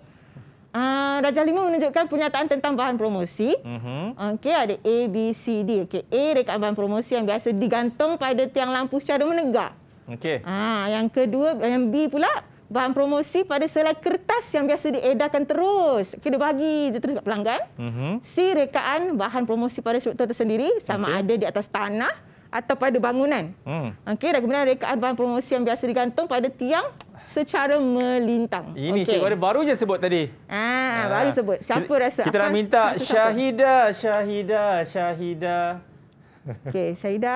Uh, ha, Rajah lima menunjukkan pernyataan tentang bahan promosi. Uh-huh. Okey, ada A, B, C, D. Okey, A, rekaan bahan promosi yang biasa digantung pada tiang lampu secara menegak. Okey. Ah, yang kedua, yang B pula, bahan promosi pada selai kertas yang biasa diedarkan terus. Okey, dia bagi je terus kat pelanggan. Uh-huh. Mhm. C, rekaan bahan promosi pada struktur tersendiri sama okay. ada di atas tanah atau pada bangunan. Hmm. Okey, dan kemudian rekaan bahan promosi yang biasa digantung pada tiang secara melintang. Ini okay. cikgu baru je sebut tadi. Ah, ah. baru sebut. Siapa kita, rasa? Kita nak minta Syahida, Syahida, Syahida. Okey, Syahida.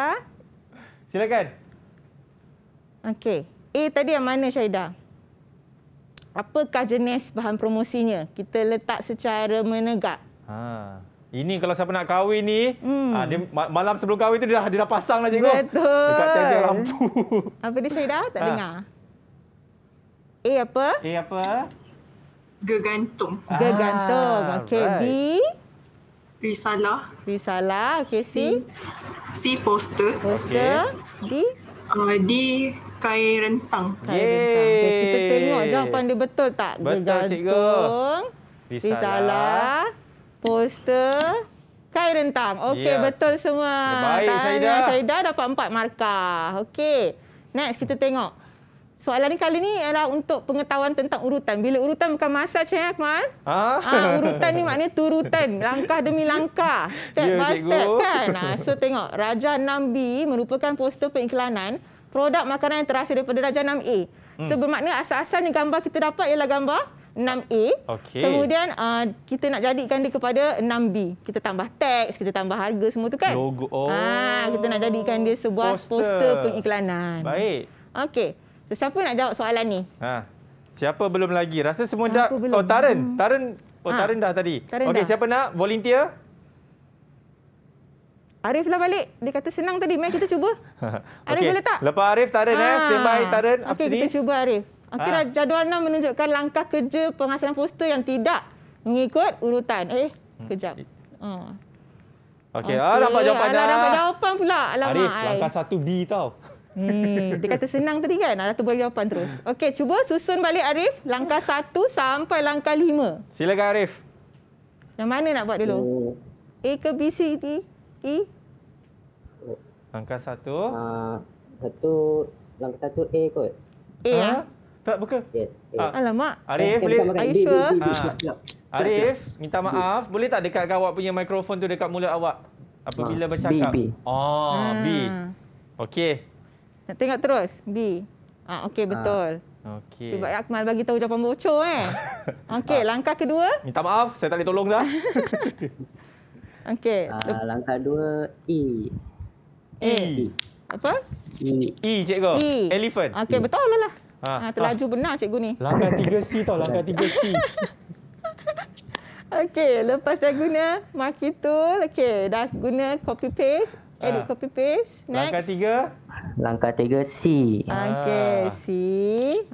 Silakan. Okey. Eh, tadi yang mana Syahida? Apakah jenis bahan promosinya? Kita letak secara menegak. Ha. Ini kalau siapa nak kahwin ni, hmm. ah, dia, malam sebelum kahwin tu dia dah, dia dah pasang lah cikgu. Betul. Dekat tiang lampu. Apa dia Syahidah? Tak ha. dengar. A apa? A apa? Gegantung. Ah, Gegantung. Okey, right. B? Risalah. Risalah. Okey, C? C poster. Poster. Okay. D? Uh, D kain rentang. Kain rentang. Okay, kita tengok jawapan dia betul tak? Betul, Gegantung. Risalah. Risalah poster kain rentam. Okey yeah. betul semua. Tanya Syaida dapat empat markah. Okey. Next kita tengok. Soalan ni kali ni ialah untuk pengetahuan tentang urutan. Bila urutan bukan masa Cik Akmal. Ha? Ha, urutan ni maknanya turutan. Langkah demi langkah. Step yeah, by cikgu. step kan. Ha, so tengok. Raja 6B merupakan poster pengiklanan produk makanan yang terhasil daripada Raja 6A. Hmm. So bermakna asal-asal ni gambar kita dapat ialah gambar 6A. Okay. Kemudian uh, kita nak jadikan dia kepada 6B. Kita tambah teks, kita tambah harga semua tu kan? Logo. Oh. Ha, kita nak jadikan dia sebuah poster, poster pengiklanan. Baik. Okey. So, siapa nak jawab soalan ni? Ha. Siapa belum lagi? Rasa semua dah... Belum? Oh, Taren. Taren. Oh, ha. Taren dah tadi. Okey, siapa nak? Volunteer? Arif lah balik. Dia kata senang tadi. Mari kita cuba. Arif okay. boleh tak? Lepas Arif, Taren. Ha. Eh. Ah. Stand by, Taren. Okey, kita cuba Arif. Akhirnya ha. jadual 6 menunjukkan langkah kerja penghasilan poster yang tidak mengikut urutan. Eh, hmm. kejap. Ha. Okey, ah, okay. ah, nampak jawapan Alah, dah. Nampak jawapan pula. Alamak, Arif, langkah satu b tau. Hmm, dia kata senang tadi kan? Ah, tu boleh jawapan terus. Okey, cuba susun balik Arif. Langkah satu sampai langkah lima. Silakan Arif. Yang mana nak buat dulu? A ke B, C, D, E? Langkah satu. Uh, satu, langkah satu A kot. A ha? ya? Tak buka. Yeah, yeah. Alamak. Arif, kan boleh? Are you sure? Ha. Arif, minta maaf. Boleh tak dekat awak punya mikrofon tu dekat mulut awak? Apabila ah, bercakap. B, B. Oh, ah. B. Ah. Okey. Nak tengok terus? B. Ah, Okey, betul. Okey. Sebab Akmal bagi tahu jawapan bocor. Eh. Okey, langkah kedua. Minta maaf, saya tak boleh tolong dah. Okey. Ah, langkah dua, e. e. E. e. Apa? E. e, cikgu. E. Elephant. Okey, e. betul lah. lah. Ha, ha terlaju ha. benar cikgu ni. Langkah 3C tau, langkah 3C. okey, lepas dah guna marki tool, okey, dah guna copy paste, edit ha. copy paste. Next. Langkah 3. Langkah 3 C. Ha. Okey, C.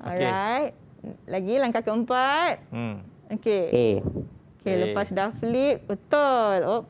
Alright. Okay. Lagi langkah keempat. Hmm. Okey. Okey, lepas dah flip, betul. Oh.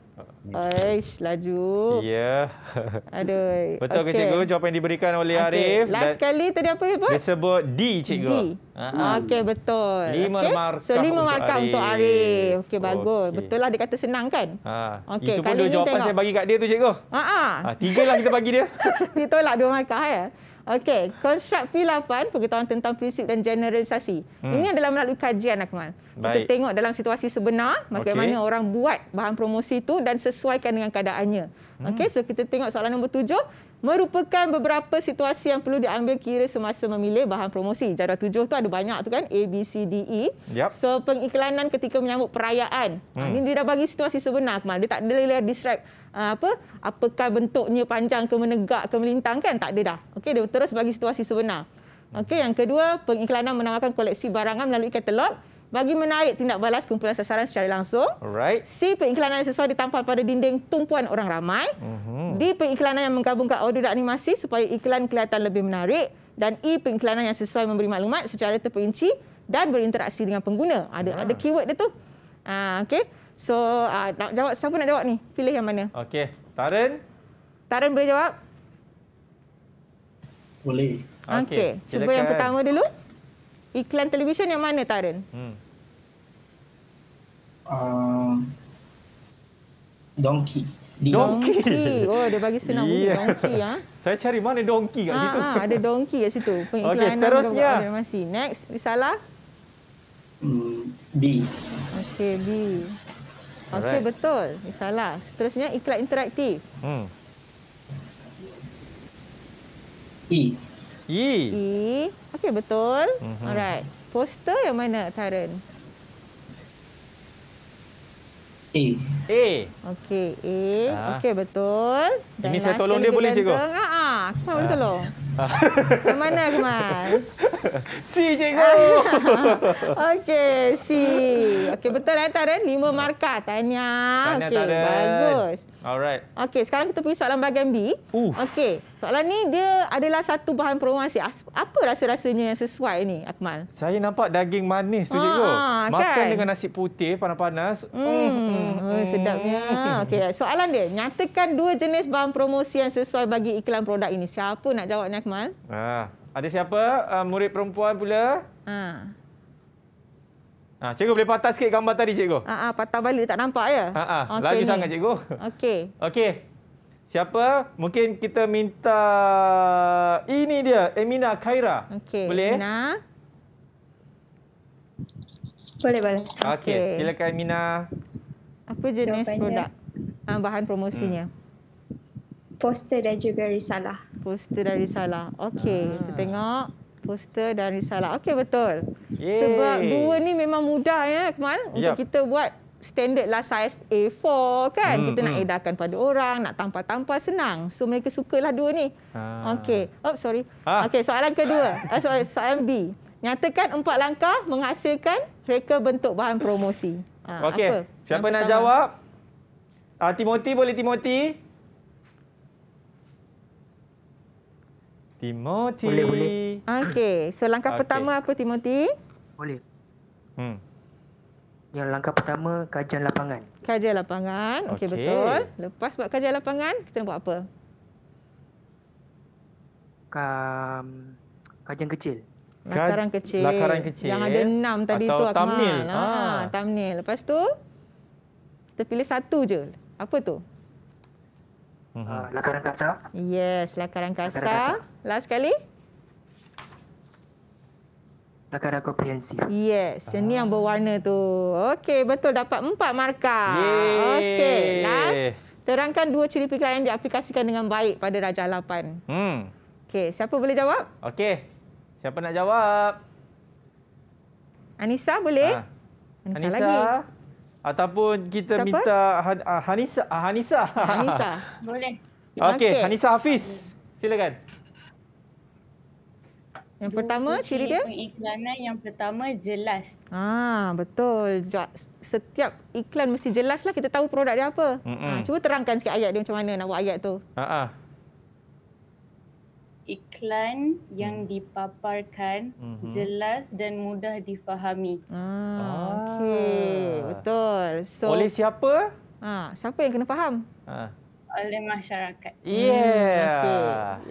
Aish, laju. Ya. Yeah. Aduh. Betul okay. ke cikgu jawapan yang diberikan oleh okay. Arif? Last dan kali tadi apa dia Dia sebut D cikgu. D. Uh-huh. Okey, betul. Lima okay. markah so, lima untuk, Arif. untuk Arif. Okey, bagus. Okay. Betul lah dia kata senang kan? Ha. Okay, Itu pun kali dua jawapan tengok. saya bagi kat dia tu cikgu. Ha, uh ha. Tiga lah kita bagi dia. Ditolak dua markah ya. Okey, konsep P8 pengetahuan tentang prinsip dan generalisasi. Hmm. Ini adalah melalui kajian Akmal. Kita tengok dalam situasi sebenar bagaimana okay. orang buat bahan promosi itu dan sesuaikan dengan keadaannya. Hmm. Okey, so kita tengok soalan nombor tujuh merupakan beberapa situasi yang perlu diambil kira semasa memilih bahan promosi. Jadual tujuh tu ada banyak tu kan A B C D E. Yep. So pengiklanan ketika menyambut perayaan. Ha, hmm. Ini dia dah bagi situasi sebenar Kemal. Dia tak ada lagi describe ha, apa apakah bentuknya panjang ke menegak ke melintang kan tak ada dah. Okey dia terus bagi situasi sebenar. Okey yang kedua pengiklanan menawarkan koleksi barangan melalui katalog bagi menarik tindak balas kumpulan sasaran secara langsung. Alright. C. Pengiklanan yang sesuai ditampal pada dinding tumpuan orang ramai. Mm-hmm. D. Pengiklanan yang menggabungkan audio dan animasi supaya iklan kelihatan lebih menarik. Dan E. Pengiklanan yang sesuai memberi maklumat secara terperinci dan berinteraksi dengan pengguna. Ada yeah. ada keyword dia tu. Uh, ah, okay. So, uh, nak jawab, siapa nak jawab ni? Pilih yang mana. Okay. Taren. Taren boleh jawab? Boleh. Okay. okay. Cuba yang pertama dulu. Iklan televisyen yang mana, Taren? Hmm. Um, donkey. Donkey. Oh, dia bagi senang yeah. donkey ha. Saya cari mana donkey kat ha, situ. Ha, ada donkey kat situ. Pengiklanan okay, seterusnya. Ada masih. Next, risalah. Hmm, B. Okey, B. Okey, betul. Risalah. Seterusnya iklan interaktif. Hmm. E. E. E. Okey, betul. Mm-hmm. Alright. Poster yang mana, Taren? A. A. Okey, A. Ha. Okey, betul. Dan Ini saya tolong dia boleh, cikgu? Ha, ha. Kemal ha. boleh tolong. Ha. Ke mana, Kemal? C cikgu. Okey, C. Okey, betul eh Taren? Lima markah. Tanya. Okey, bagus. Alright. Okey, sekarang kita pergi soalan bahagian B. Okey, soalan ni dia adalah satu bahan promosi. Apa rasa-rasanya yang sesuai ni, Akmal? Saya nampak daging manis tu, cikgu. Ah, ah, Makan kan? dengan nasi putih panas-panas. Hmm, mm, mm, hmm mm. Oh, Sedapnya. Okey, soalan dia. Nyatakan dua jenis bahan promosi yang sesuai bagi iklan produk ini. Siapa nak jawab ni, Akmal? Haa. Ah. Ada siapa? Uh, murid perempuan pula. Ha. Ha, cikgu boleh patah sikit gambar tadi, cikgu? Ha, ha, patah balik, tak nampak ya? Ha, ha. Okay, Lagi ni. sangat, cikgu. Okey. Okey. Siapa? Mungkin kita minta... Ini dia, Emina Khaira. Okey, Boleh? Emina. Boleh, boleh. Okey, okay. silakan Emina. Apa jenis Jawapannya. produk? Bahan promosinya. Hmm poster dan juga risalah. Poster dan risalah. Okey, ah. kita tengok poster dan risalah. Okey, betul. Yay. Sebab dua ni memang mudah ya, Kemal, untuk kita buat standard lah size A4 kan. Hmm, kita hmm. nak edarkan pada orang, nak tampal-tampal senang. So mereka sukalah dua ni. Ah. Okey. Oh, sorry. Ah. Okey, soalan kedua. Ah. Uh, soalan, soalan B. Nyatakan empat langkah menghasilkan reka bentuk bahan promosi. Ha, ah, okay. Apa? Siapa nak jawab? Uh, Timothy boleh Timothy. Timothy. Boleh, boleh. Okey, so langkah okay. pertama apa Timothy? Boleh. Hmm. Yang langkah pertama kajian lapangan. Kajian lapangan. Okey, okay. betul. Lepas buat kajian lapangan, kita nak buat apa? Kam. kajian kecil. Lakaran kecil. Lakaran kecil. Yang ada enam tadi Atau tu Akmal. Atau thumbnail. Ha. Ha, thumbnail. Lepas tu, kita pilih satu je. Apa tu? Mhm. Ah, lakaran lakar Yes, lakaran angkasa. lakar angkasa. Last sekali. Lakar komprehensif. Yes, ah. ini yang berwarna tu. Okey, betul dapat empat markah. Okey, last. Terangkan dua ciri pikiran yang diaplikasikan dengan baik pada Raja Lapan. Hmm. Okey, siapa boleh jawab? Okey, siapa nak jawab? Anissa boleh? Ha. Anissa, Anissa lagi ataupun kita Siapa? minta Han, ah, ah, Hanisa Hanisa. Hanisa. Boleh. Okey, okay. Hanisa Hafiz. Silakan. Yang pertama Dua ciri dia? Pengiklanan yang pertama jelas. Ah, betul. Setiap iklan mesti jelaslah kita tahu produk dia apa. Mm -mm. Ha, cuba terangkan sikit ayat dia macam mana nak buat ayat tu. Ha -ha iklan yang hmm. dipaparkan hmm. jelas dan mudah difahami. Ah, ah. Okey, betul. So, Oleh siapa? Ah, siapa yang kena faham? Ah. Oleh masyarakat. Yeah. Hmm, okay.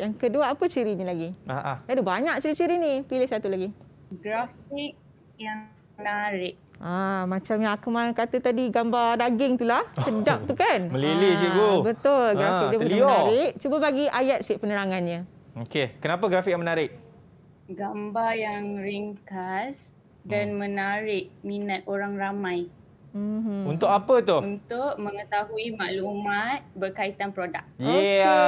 Yang kedua, apa ciri ini lagi? Ah, ha, ah. Ada banyak ciri-ciri ini. Pilih satu lagi. Grafik yang menarik. Ah, macam yang Akmal kata tadi, gambar daging tu lah, Sedap tu kan? Melilih, ah, cikgu. Betul, grafik ah, dia betul menarik. Cuba bagi ayat sikit penerangannya. Okey, kenapa grafik yang menarik? Gambar yang ringkas dan hmm. menarik minat orang ramai. Mm-hmm. Untuk apa tu? Untuk mengetahui maklumat berkaitan produk. Yeah. Ya.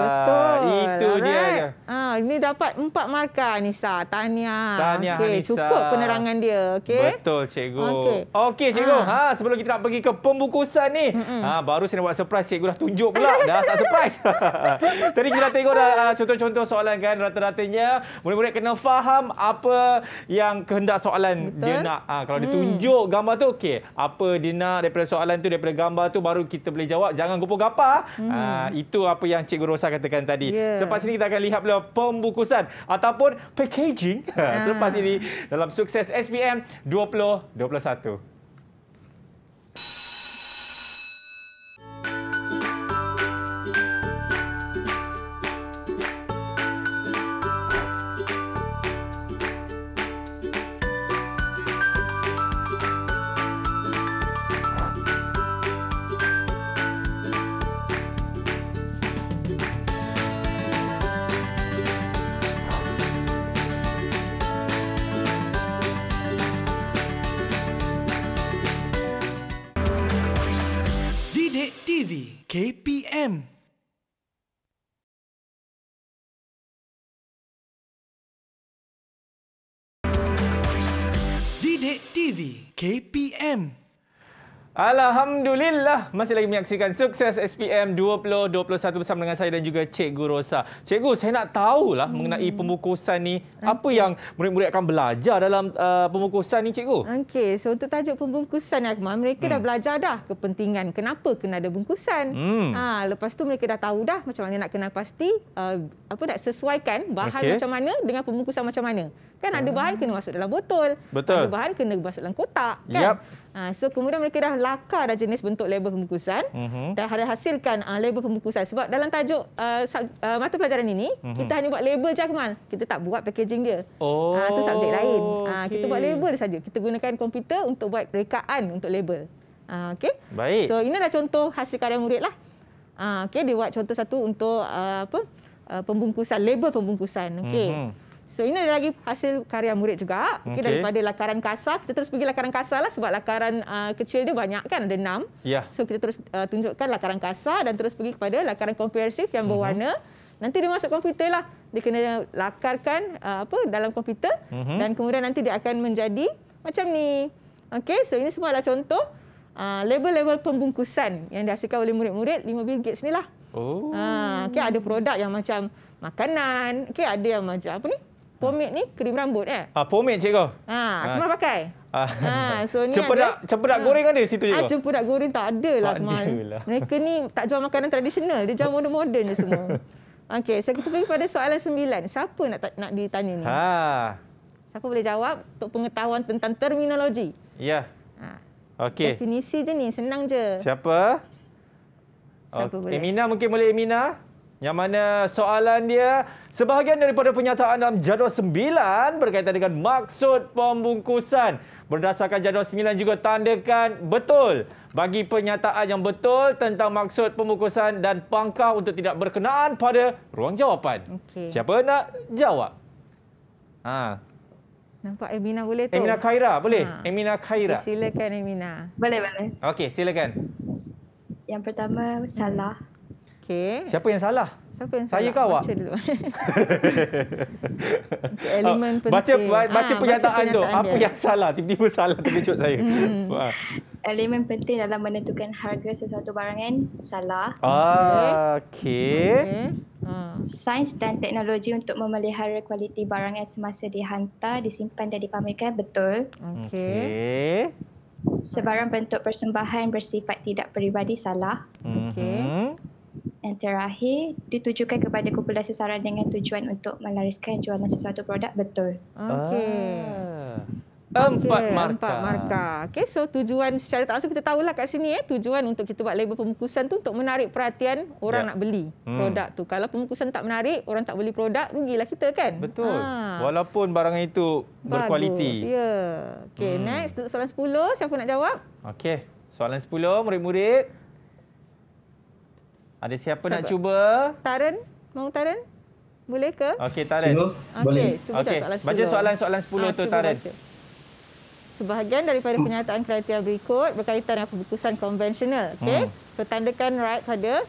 betul. Itu Alright. dia. Ya. Ah, ini dapat empat markah Nisa. Tanya. Tanya okay, Nisa. Cukup penerangan dia. Okey. Betul, cikgu. Okey okay cikgu. Ah. Ha, sebelum kita nak pergi ke pembukusan ni, ha, baru saya nak buat surprise. Cikgu dah tunjuk pula. dah tak surprise. Tadi kita tengok dah uh, contoh-contoh soalan kan rata-ratanya. Murid-murid kena faham apa yang kehendak soalan betul. dia nak. Ha, kalau dia hmm. tunjuk gambar tu, okey apa dia nak daripada soalan tu daripada gambar tu baru kita boleh jawab jangan gupo gapa. hmm. uh, itu apa yang cikgu Rosa katakan tadi yeah. selepas ini kita akan lihat pula pembukusan ataupun packaging uh. selepas ini dalam sukses SPM 2021 PM. Didik TV KPM. Alhamdulillah masih lagi menyaksikan sukses SPM 2021 bersama dengan saya dan juga Cikgu Rosa. Cikgu, saya nak tahulah hmm. mengenai pembukusan ni okay. apa yang murid-murid akan belajar dalam uh, pembukusan ni Cikgu? Okey, so untuk tajuk pembungkusan ni Akmal, mereka hmm. dah belajar dah kepentingan kenapa kena ada bungkusan. Hmm. Ha, lepas tu mereka dah tahu dah macam mana nak kenal pasti uh, apa nak sesuaikan bahan okay. macam mana dengan pembungkusan macam mana. Kan ada bahan kena masuk dalam botol. Betul. Ada bahan kena masuk dalam kotak. Kan? Yep. Ha, ah, so kemudian mereka dah lakar dah jenis bentuk label pembungkusan. Uh-huh. Mhm. Dah hasilkan uh, label pembungkusan. Sebab dalam tajuk uh, uh, mata pelajaran ini, uh-huh. kita hanya buat label je Akmal. Kita tak buat packaging dia. Oh. Ha, subjek lain. Ha, okay. Kita buat label saja. Kita gunakan komputer untuk buat rekaan untuk label. Ha, okay? Baik. So ini adalah contoh hasil karya murid. Lah. Ha, okay, dia buat contoh satu untuk uh, apa? Uh, pembungkusan, label pembungkusan. Okay. Uh-huh. Mhm. So ini lagi hasil karya murid juga. Okay. Okay, daripada lakaran kasar, kita terus pergi lakaran kasar lah sebab lakaran uh, kecil dia banyak kan, ada enam. Yeah. So kita terus uh, tunjukkan lakaran kasar dan terus pergi kepada lakaran komprehensif yang berwarna. Uh mhm. -huh. Nanti dia masuk komputer lah. Dia kena lakarkan uh, apa dalam komputer uh mhm. -huh. dan kemudian nanti dia akan menjadi macam ni. Okay, so ini semua adalah contoh uh, label-label uh, pembungkusan yang dihasilkan oleh murid-murid 5 bilgit sinilah. Oh. Uh, ah, okay, ada produk yang macam makanan, okay, ada yang macam apa ni? pomade ni krim rambut eh? Ah, pomade cikgu. Ha, aku ha. pakai. Ha, so ni cempedak, ada. Cempedak ha. goreng ada situ cikgu? Ha, cempedak goreng tak ada lah Kemal. Lah. Mereka ni tak jual makanan tradisional. Dia jual modern-modern je semua. Okey, saya so kita pergi pada soalan sembilan. Siapa nak nak ditanya ni? Ha. Siapa boleh jawab untuk pengetahuan tentang terminologi? Ya. Ha. Okey. Definisi je ni, senang je. Siapa? Siapa okay. boleh? Emina mungkin boleh Emina. Yang mana soalan dia, Sebahagian daripada penyataan dalam jadual sembilan berkaitan dengan maksud pembungkusan. Berdasarkan jadual sembilan juga tandakan betul bagi penyataan yang betul tentang maksud pembungkusan dan pangkah untuk tidak berkenaan pada ruang jawapan. Okay. Siapa nak jawab? Ha. Nampak Emina boleh tu? Emina Khaira boleh? Ha. Emina Khaira. Okay, silakan Emina. Boleh, boleh. Okey, silakan. Yang pertama, salah. Hmm. Okey. Siapa yang salah? Siapa yang salah? Saya ke awak? Baca elemen oh, baca, penting. Baca, baca ha, pernyataan, baca pernyataan tu. Apa yang salah? Tiba-tiba salah terkejut saya. Hmm. elemen penting dalam menentukan harga sesuatu barang Salah. Ah, Okey. Okay. Ha. Sains dan teknologi untuk memelihara kualiti barang yang semasa dihantar, disimpan dan dipamerkan betul. Okey. Sebarang bentuk persembahan bersifat tidak peribadi salah. Mhm. Okey. Yang terakhir, ditujukan kepada kumpulan sasaran dengan tujuan untuk melariskan jualan sesuatu produk betul. Okey. Ah. Empat okay, markah. Empat markah. Okey, so tujuan secara tak langsung kita tahulah kat sini eh, tujuan untuk kita buat label pembungkusan tu untuk menarik perhatian orang ya. nak beli hmm. produk tu. Kalau pembungkusan tak menarik, orang tak beli produk, rugilah kita kan? Betul. Ah. Walaupun barang itu berkualiti. Bagus, ya. Okey, hmm. next soalan 10, siapa nak jawab? Okey. Soalan 10, murid-murid. Ada siapa Sabar. nak cuba? Taren, mau Taren? Boleh ke? Okey Taren. Okey, Cuba okay. soalan 10. Baca soalan-soalan 10 ah, tu Taren. Sebahagian daripada kenyataan kriteria berikut berkaitan dengan pembukusan konvensional. Okay? Hmm. So, tandakan right pada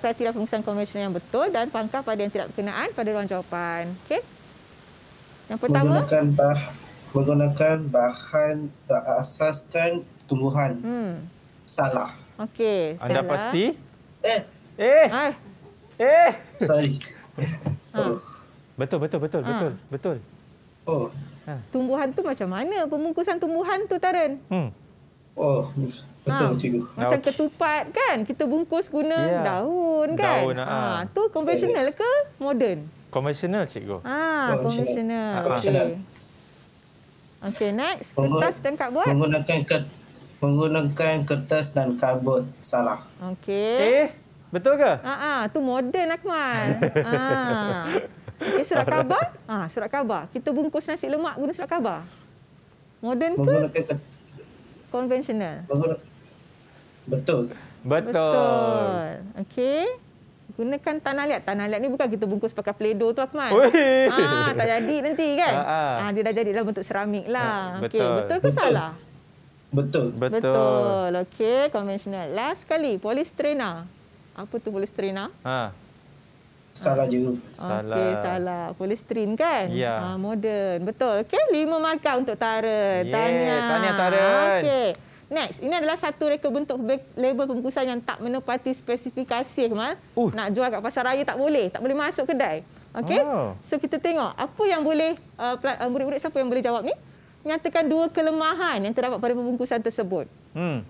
kriteria ah, pembukusan konvensional yang betul dan pangkah pada yang tidak berkenaan pada ruang jawapan. Okay? Yang pertama? Menggunakan, bah, menggunakan bahan asaskan tumbuhan. Hmm. Salah. Okey. Anda pasti? Eh, Eh. Ah. Eh. Sorry. Ha. Betul betul betul ha. betul betul. Oh. Ha. Tumbuhan tu macam mana pembungkusan tumbuhan tu Taren? Hmm. Oh, betul ha. cikgu. Macam okay. ketupat kan? Kita bungkus guna yeah. daun kan? Daun, ha. ha. Tu konvensional ke moden? Konvensional cikgu. Ha, konvensional. Konvensional. Ha, ha. Okey. Okay, next, kertas dan kardbod. Menggunakan kertas dan kardbod salah. Okey. Eh. Betul ke? Ha ah, tu moden Akmal. ha. Ah. Okay, surat khabar? Ha, surat khabar. Kita bungkus nasi lemak guna surat khabar. Moden ke? Konvensional. Kan? Betul. Betul. Betul. Okey. Gunakan tanah liat. Tanah liat ni bukan kita bungkus pakai play-doh tu Akmal. Ah, tak jadi nanti kan? Ah, dia dah jadi dalam bentuk seramik lah. Betul. Okay. Betul ke salah? Betul. Betul. Betul. Okey, konvensional. Last sekali, polistrena apa tu polistrina? Ha. Salah juga. Okay, salah. salah. Polistrin kan? Ya. Ha, modern. Betul. Okey, lima markah untuk Taren. Yeah, tanya. Tanya Taren. Okey. Next, ini adalah satu reka bentuk label pembungkusan yang tak menepati spesifikasi, Kemal. Uh. Nak jual kat pasar raya tak boleh. Tak boleh masuk kedai. Okey. Oh. So, kita tengok apa yang boleh, uh, uh murid-murid siapa yang boleh jawab ni? Nyatakan dua kelemahan yang terdapat pada pembungkusan tersebut. Hmm.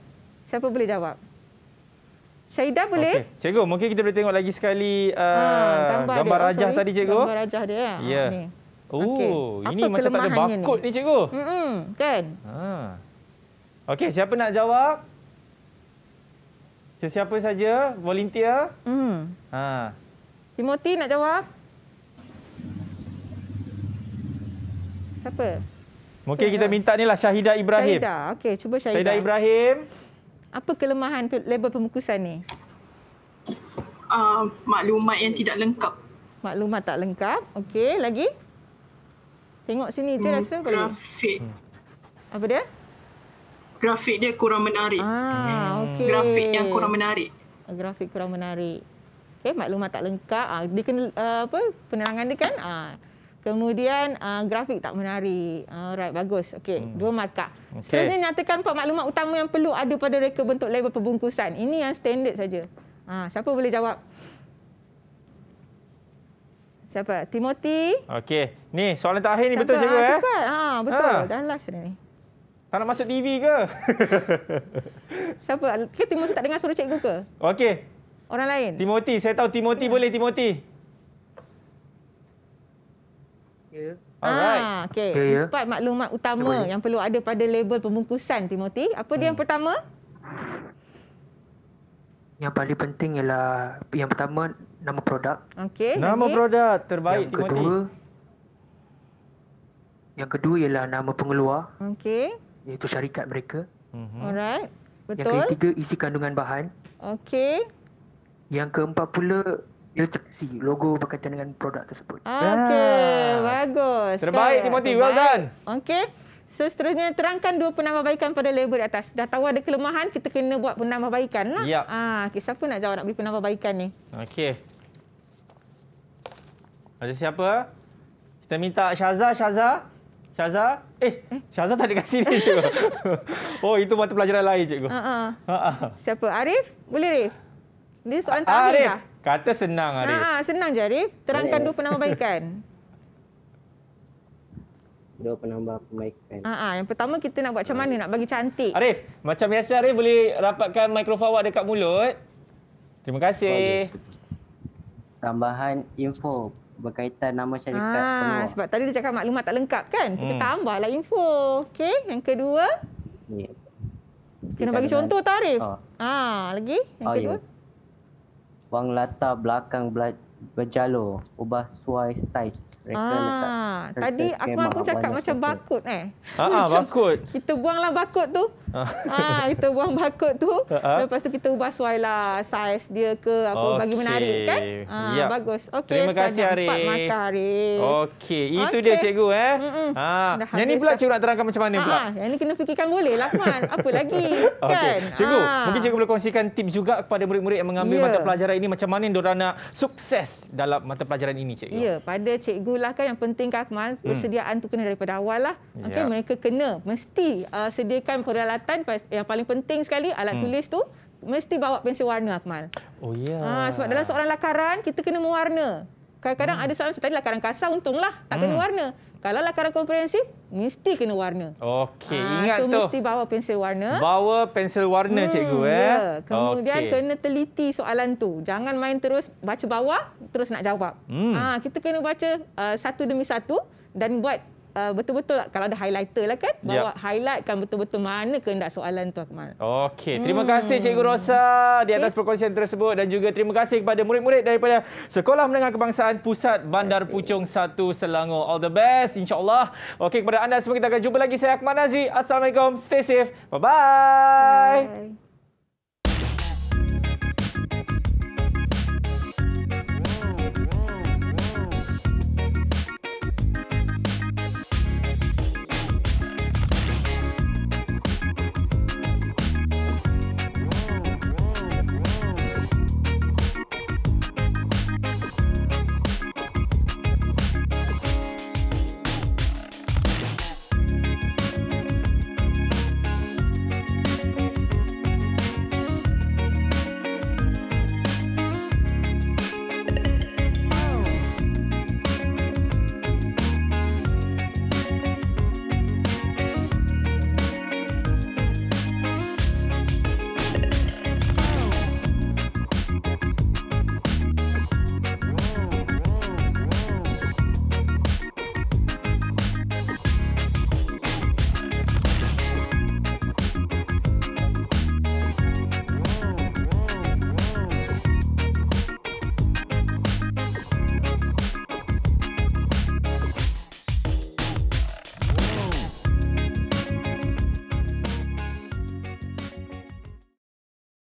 Siapa boleh jawab? Syahidah boleh? Okay. Cikgu, mungkin kita boleh tengok lagi sekali ah, uh, ha, gambar, gambar dia. Oh, rajah oh, tadi, cikgu. Gambar rajah dia. Eh? Ya. Yeah. oh, okay. ini Apa macam tak ada bakut ni, ni cikgu. Mm -mm, kan? Ha. Okey, siapa nak jawab? Siapa saja? Volunteer? Mm. Ha. Timothy nak jawab? Siapa? Mungkin kita minta ni lah Syahidah Ibrahim. Syahidah, okey. Cuba Syahidah. Syahidah Ibrahim. Syahidah Ibrahim. Apa kelemahan label pemukusan ni? Uh, maklumat yang tidak lengkap. Maklumat tak lengkap. Okey, lagi? Tengok sini je hmm, rasa. Grafik. Hmm. Apa dia? Grafik dia kurang menarik. Ah, hmm. okay. Grafik yang kurang menarik. Grafik kurang menarik. Okey, maklumat tak lengkap. Ah, dia kena, uh, apa? Penerangan dia kan? Ah, kemudian uh, grafik tak menarik. Alright, bagus. Okey, hmm. dua markah. Okay. Seterusnya nyatakan empat maklumat utama yang perlu ada pada reka bentuk label pembungkusan. Ini yang standard saja. Ha, siapa boleh jawab? Siapa? Timothy? Okey. Ni soalan terakhir siapa? ni betul cikgu ha, eh? Cepat. Ha, betul. Ha. Dah last dah ni. Tak nak masuk TV ke? siapa? Ke Timothy tak dengar suruh cikgu ke? Okey. Orang lain? Timothy. Saya tahu Timothy ya. boleh Timothy. Ya. Yeah. Alright. Okay. Ah, okay ya? Empat maklumat utama okay. yang perlu ada pada label pembungkusan, Timothy. Apa dia hmm. yang pertama? Yang paling penting ialah yang pertama nama produk. okay. Nama lagi. produk terbaik yang Timothy. Kedua, yang kedua ialah nama pengeluar. Okay. Iaitu syarikat mereka. Mm-hmm. Alright. Betul. Yang ketiga isi kandungan bahan. Okay. Yang keempat pula Literacy logo berkaitan dengan produk tersebut. Okey, ah. bagus. Terbaik Timothy, well done. Okey. So, seterusnya terangkan dua penambahbaikan pada label di atas. Dah tahu ada kelemahan, kita kena buat penambahbaikan. lah. Yep. Ah, okay, siapa nak jawab nak beli penambahbaikan ni? Okey. Ada siapa? Kita minta Syaza, Syaza. Syaza? Eh, eh. Syaza tak ada kat sini. oh, itu buat pelajaran lain, cikgu. Uh-uh. Uh-uh. Siapa? Arif? Boleh, Arif? Ini soalan terakhir dah. Kata senang Arif. Ha, ha, senang je Arif. Terangkan oh. dua penambah baikan. Dua penambah baikan. Ha, ha, yang pertama kita nak buat macam mana nak bagi cantik. Arif, macam biasa Arif boleh rapatkan mikrofon awak dekat mulut. Terima kasih. Okay. Tambahan info berkaitan nama syarikat. Ha, sebab tadi dia cakap maklumat tak lengkap kan? Kita hmm. tambahlah info. Okay, yang kedua. Yeah. Kena bagi contoh tarif. Ah Oh. Ha, lagi? Yang oh, ya. kedua? Yeah. Wang latar belakang berjalur Ubah suai size Ah, tadi aku aku cakap macam bakut tu. eh. Ha, ah, ah bakut. Kita buanglah bakut tu. Ah, ah kita buang bakut tu. Ah. Lepas tu kita ubah suai lah saiz dia ke apa okay. bagi menarik kan? Ah, yep. bagus. Okey. Terima kasih Ari. Empat mata Ari. Okey, itu okay. dia cikgu eh. Ha. Ah. Yang ni pula cikgu nak terangkan macam mana ah, pula? Ah, yang ni kena fikirkan boleh lah Man. Apa lagi? okay. Kan? Cikgu, ah. mungkin cikgu boleh kongsikan tips juga kepada murid-murid yang mengambil yeah. mata pelajaran ini macam mana dia nak sukses dalam mata pelajaran ini cikgu. Ya, yeah, pada cikgu dululah kan yang penting kan Akmal hmm. persediaan hmm. tu kena daripada awal lah okay, ya. mereka kena mesti uh, sediakan peralatan yang paling penting sekali alat hmm. tulis tu mesti bawa pensel warna Akmal oh ya yeah. uh, sebab dalam seorang lakaran kita kena mewarna kadang-kadang hmm. ada soalan macam tadi lakaran kasar untunglah tak hmm. kena warna kalau lah karang komprehensif, mesti kena warna. Okey, ha, ingat so tu. mesti bawa pensel warna. Bawa pensel warna, hmm, cikgu. Eh? Ya, eh. kemudian okay. kena teliti soalan tu. Jangan main terus baca bawah, terus nak jawab. Hmm. Ha, kita kena baca uh, satu demi satu dan buat uh, betul-betul lah. kalau ada highlighter lah kan bawa yep. highlightkan betul-betul mana ke kehendak soalan tu Akmal. Okey, hmm. terima hmm. kasih Cikgu Rosa di atas okay. perkongsian tersebut dan juga terima kasih kepada murid-murid daripada Sekolah Menengah Kebangsaan Pusat Bandar Pucung 1 Selangor. All the best insya-Allah. Okey kepada anda semua kita akan jumpa lagi saya Akmal Nazri. Assalamualaikum. Stay safe. Bye-bye. bye.